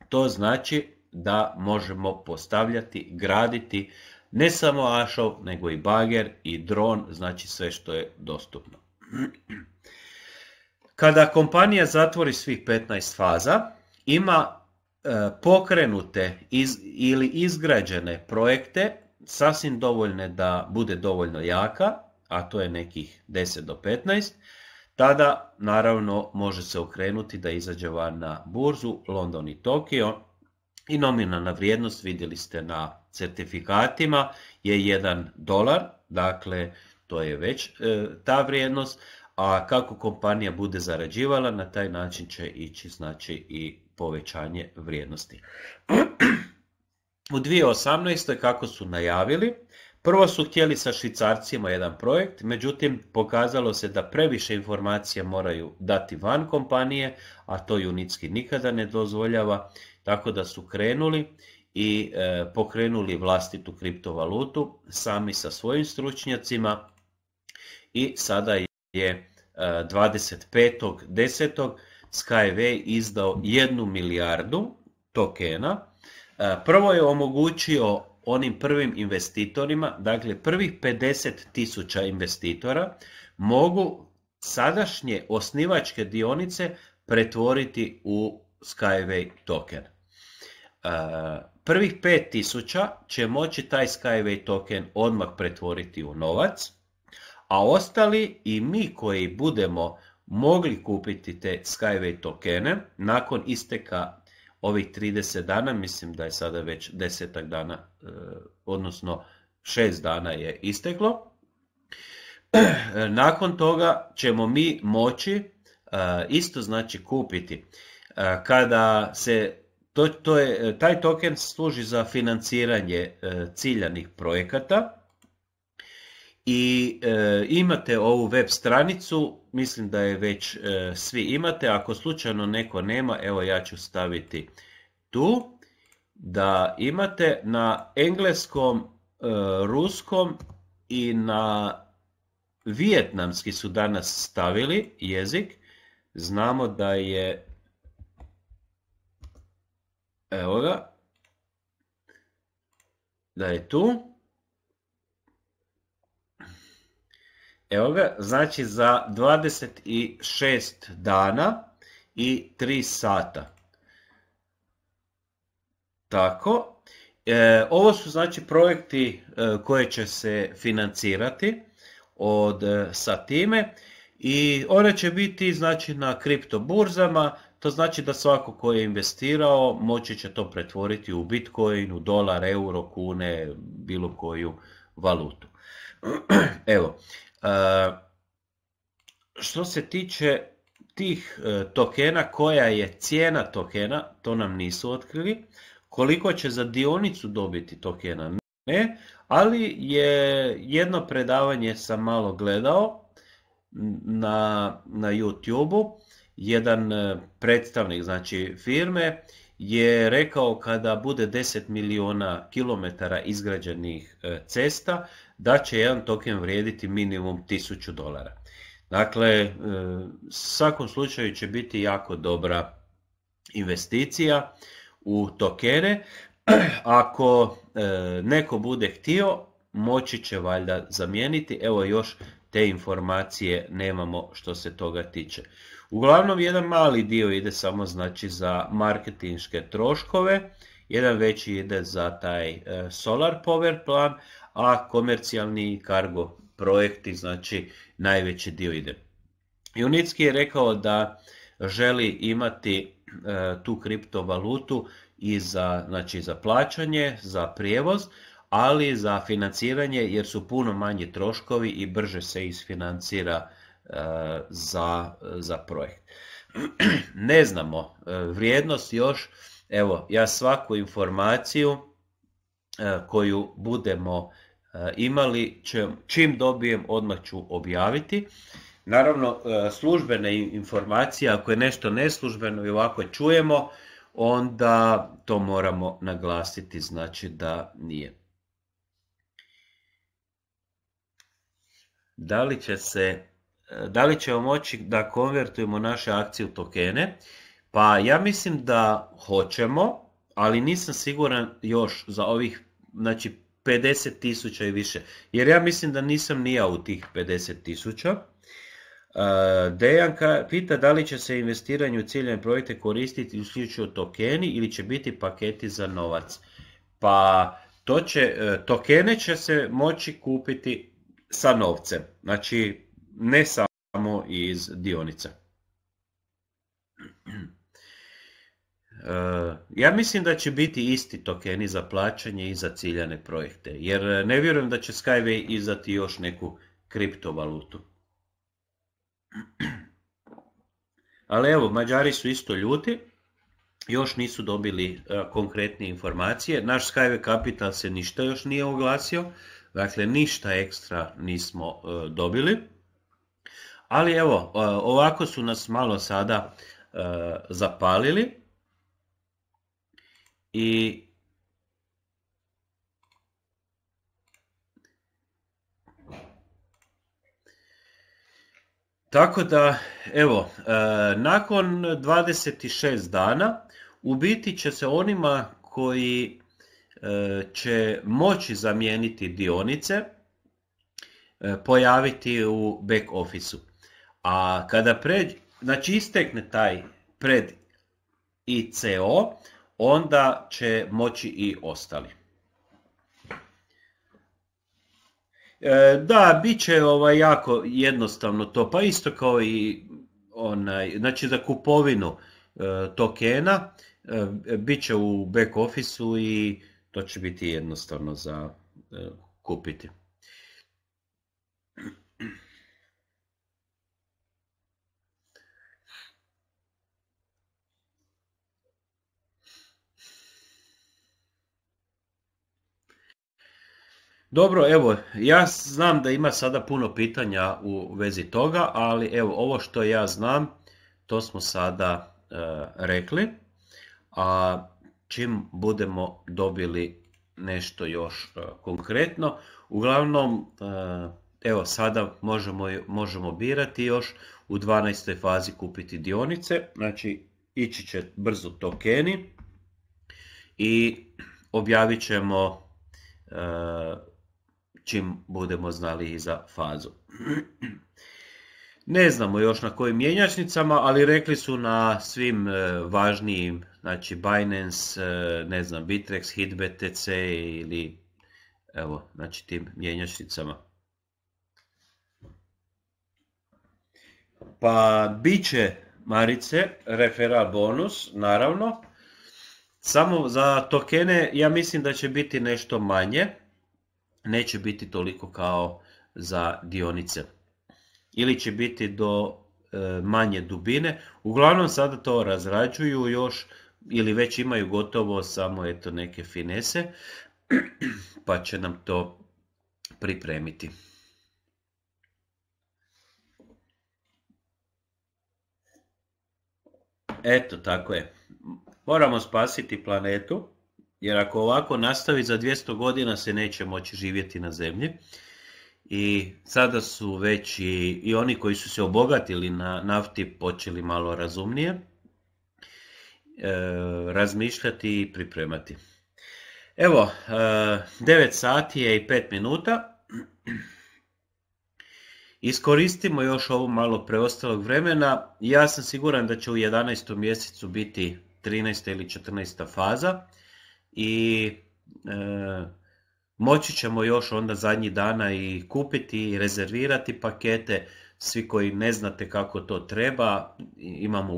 to znači da možemo postavljati, graditi ne samo ašov, nego i bager i dron, znači sve što je dostupno. Kada kompanija zatvori svih 15 faza, ima e, pokrenute ili izgrađene projekte sasvim dovoljne da bude dovoljno jaka a to je nekih 10 do 15, tada naravno može se okrenuti da izađe van na burzu London i Tokio i nominalna vrijednost vidjeli ste na certifikatima je 1 dolar, dakle to je već e, ta vrijednost, a kako kompanija bude zarađivala na taj način će ići znači i povećanje vrijednosti. (clears throat) U 2018. kako su najavili, Prvo su htjeli sa Švicarcima jedan projekt, međutim pokazalo se da previše informacija moraju dati van kompanije, a to Junitski nikada ne dozvoljava, tako da su krenuli i e, pokrenuli vlastitu kriptovalutu sami sa svojim stručnjacima i sada je 25.10. E, Skyway izdao jednu milijardu tokena. E, prvo je omogućio onim prvim investitorima, dakle prvih 50 tisuća investitora mogu sadašnje osnivačke dionice pretvoriti u Skyway token. E, prvih 5000 će moći taj Skyway token odmah pretvoriti u novac, a ostali i mi koji budemo mogli kupiti te Skyway tokene nakon isteka ovih 30 dana, mislim da je sada već desetak dana, e, odnosno šest dana je isteklo. (clears throat) Nakon toga ćemo mi moći e, isto znači kupiti. E, kada se to, to je, taj token služi za financiranje ciljanih projekata i e, imate ovu web stranicu, mislim da je već e, svi imate, ako slučajno neko nema, evo ja ću staviti tu, da imate na engleskom, e, ruskom i na vijetnamski su danas stavili jezik, znamo da je, evo ga, da je tu, Evo ga, znači za 26 dana i 3 sata. Tako, e, ovo su znači projekti e, koje će se financirati od, e, sa time i one će biti znači na burzama. to znači da svako ko je investirao moći će to pretvoriti u bitcoin, u dolar, euro, kune, bilo koju valutu. (clears throat) Evo, Eh, što se tiče tih eh, tokena, koja je cijena tokena, to nam nisu otkrili. Koliko će za dionicu dobiti tokena, ne. Ali je jedno predavanje sam malo gledao na, na YouTube-u. Jedan eh, predstavnik znači, firme je rekao kada bude 10 milijuna kilometara izgrađenih cesta, da će jedan token vrijediti minimum 1000 dolara. Dakle, e, u svakom slučaju će biti jako dobra investicija u tokene. (clears throat) Ako e, neko bude htio, moći će valjda zamijeniti. Evo još te informacije nemamo što se toga tiče. Uglavnom, jedan mali dio ide samo znači za marketinške troškove jedan veći ide za taj e, solar power plan, a komercijalni kargo projekti, znači najveći dio ide. Junitski je rekao da želi imati e, tu kriptovalutu i za, znači za plaćanje, za prijevoz, ali za financiranje jer su puno manji troškovi i brže se isfinancira e, za, za projekt. (clears throat) Ne znamo vrijednost još Evo, ja svaku informaciju e, koju budemo e, imali, čim dobijem odmah ću objaviti. Naravno, e, službene informacije, ako je nešto neslužbeno i ovako čujemo, onda to moramo naglasiti, znači da nije. Da li će se da li ćemo moći da konvertujemo naše akcije u tokene? Pa ja mislim da hoćemo, ali nisam siguran još za ovih znači 50 tisuća i više. Jer ja mislim da nisam nija u tih 50 tisuća. E, Dejan pita da li će se investiranje u ciljene projekte koristiti isključivo tokeni ili će biti paketi za novac. Pa to će, e, tokene će se moći kupiti sa novcem, znači ne samo iz dionica. (clears throat) Eh, ja mislim da će biti isti tokeni za plaćanje i za ciljane projekte, jer eh, ne vjerujem da će Skyway izdati još neku kriptovalutu. (clears throat) Ali evo, Mađari su isto ljuti, još nisu dobili eh, konkretne informacije. Naš Skyway Capital se ništa još nije oglasio, dakle ništa ekstra nismo dobili. Ali evo, ovako su nas malo sada zapalili i Tako da, evo, e, nakon 26 dana u biti će se onima koji e, će moći zamijeniti dionice e, pojaviti u back officeu. A kada pređe, znači istekne taj pred ICO, onda će moći i ostali. E, da, bit će ovaj, jako jednostavno to, pa isto kao i onaj, znači za kupovinu e, tokena, e, bit će u back officeu i to će biti jednostavno za kupiti. Dobro, evo, ja znam da ima sada puno pitanja u vezi toga, ali evo, ovo što ja znam, to smo sada e, rekli, a čim budemo dobili nešto još e, konkretno, uglavnom, e, evo, sada možemo, možemo birati još u 12. fazi kupiti dionice, znači ići će brzo tokeni i objavit ćemo čim budemo znali i za fazu. Ne znamo još na kojim mjenjačnicama, ali rekli su na svim e, važnijim, znači Binance, e, ne znam, Bitrex, HitBTC ili evo, znači tim mjenjačnicama. Pa bit će Marice, referal bonus, naravno. Samo za tokene ja mislim da će biti nešto manje, neće biti toliko kao za dionice. Ili će biti do e, manje dubine. Uglavnom sada to razrađuju još ili već imaju gotovo samo eto neke finese (clears throat) pa će nam to pripremiti. Eto tako je. Moramo spasiti planetu. Jer ako ovako nastavi, za 200 godina se neće moći živjeti na zemlji. I sada su već i, oni koji su se obogatili na nafti počeli malo razumnije e, razmišljati i pripremati. Evo, e, 9 sati je i 5 minuta. Iskoristimo još ovo malo preostalog vremena. Ja sam siguran da će u 11. mjesecu biti 13. ili 14. faza i e, moći ćemo još onda zadnji dana i kupiti i rezervirati pakete. Svi koji ne znate kako to treba, imamo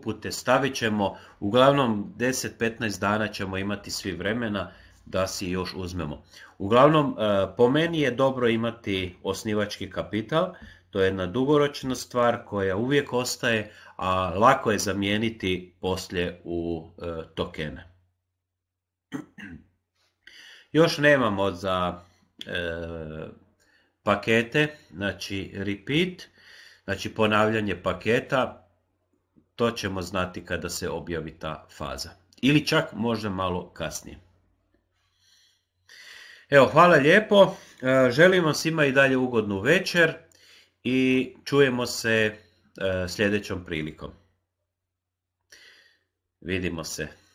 upute, stavit ćemo. Uglavnom 10-15 dana ćemo imati svi vremena da si još uzmemo. Uglavnom, e, po meni je dobro imati osnivački kapital, to je jedna dugoročna stvar koja uvijek ostaje, a lako je zamijeniti poslije u e, tokene. (clears throat) Još nemamo za e, pakete, znači repeat, znači ponavljanje paketa, to ćemo znati kada se objavi ta faza. Ili čak možda malo kasnije. Evo, hvala lijepo. E, Želim vam svima i dalje ugodnu večer i čujemo se e, sljedećom prilikom. Vidimo se.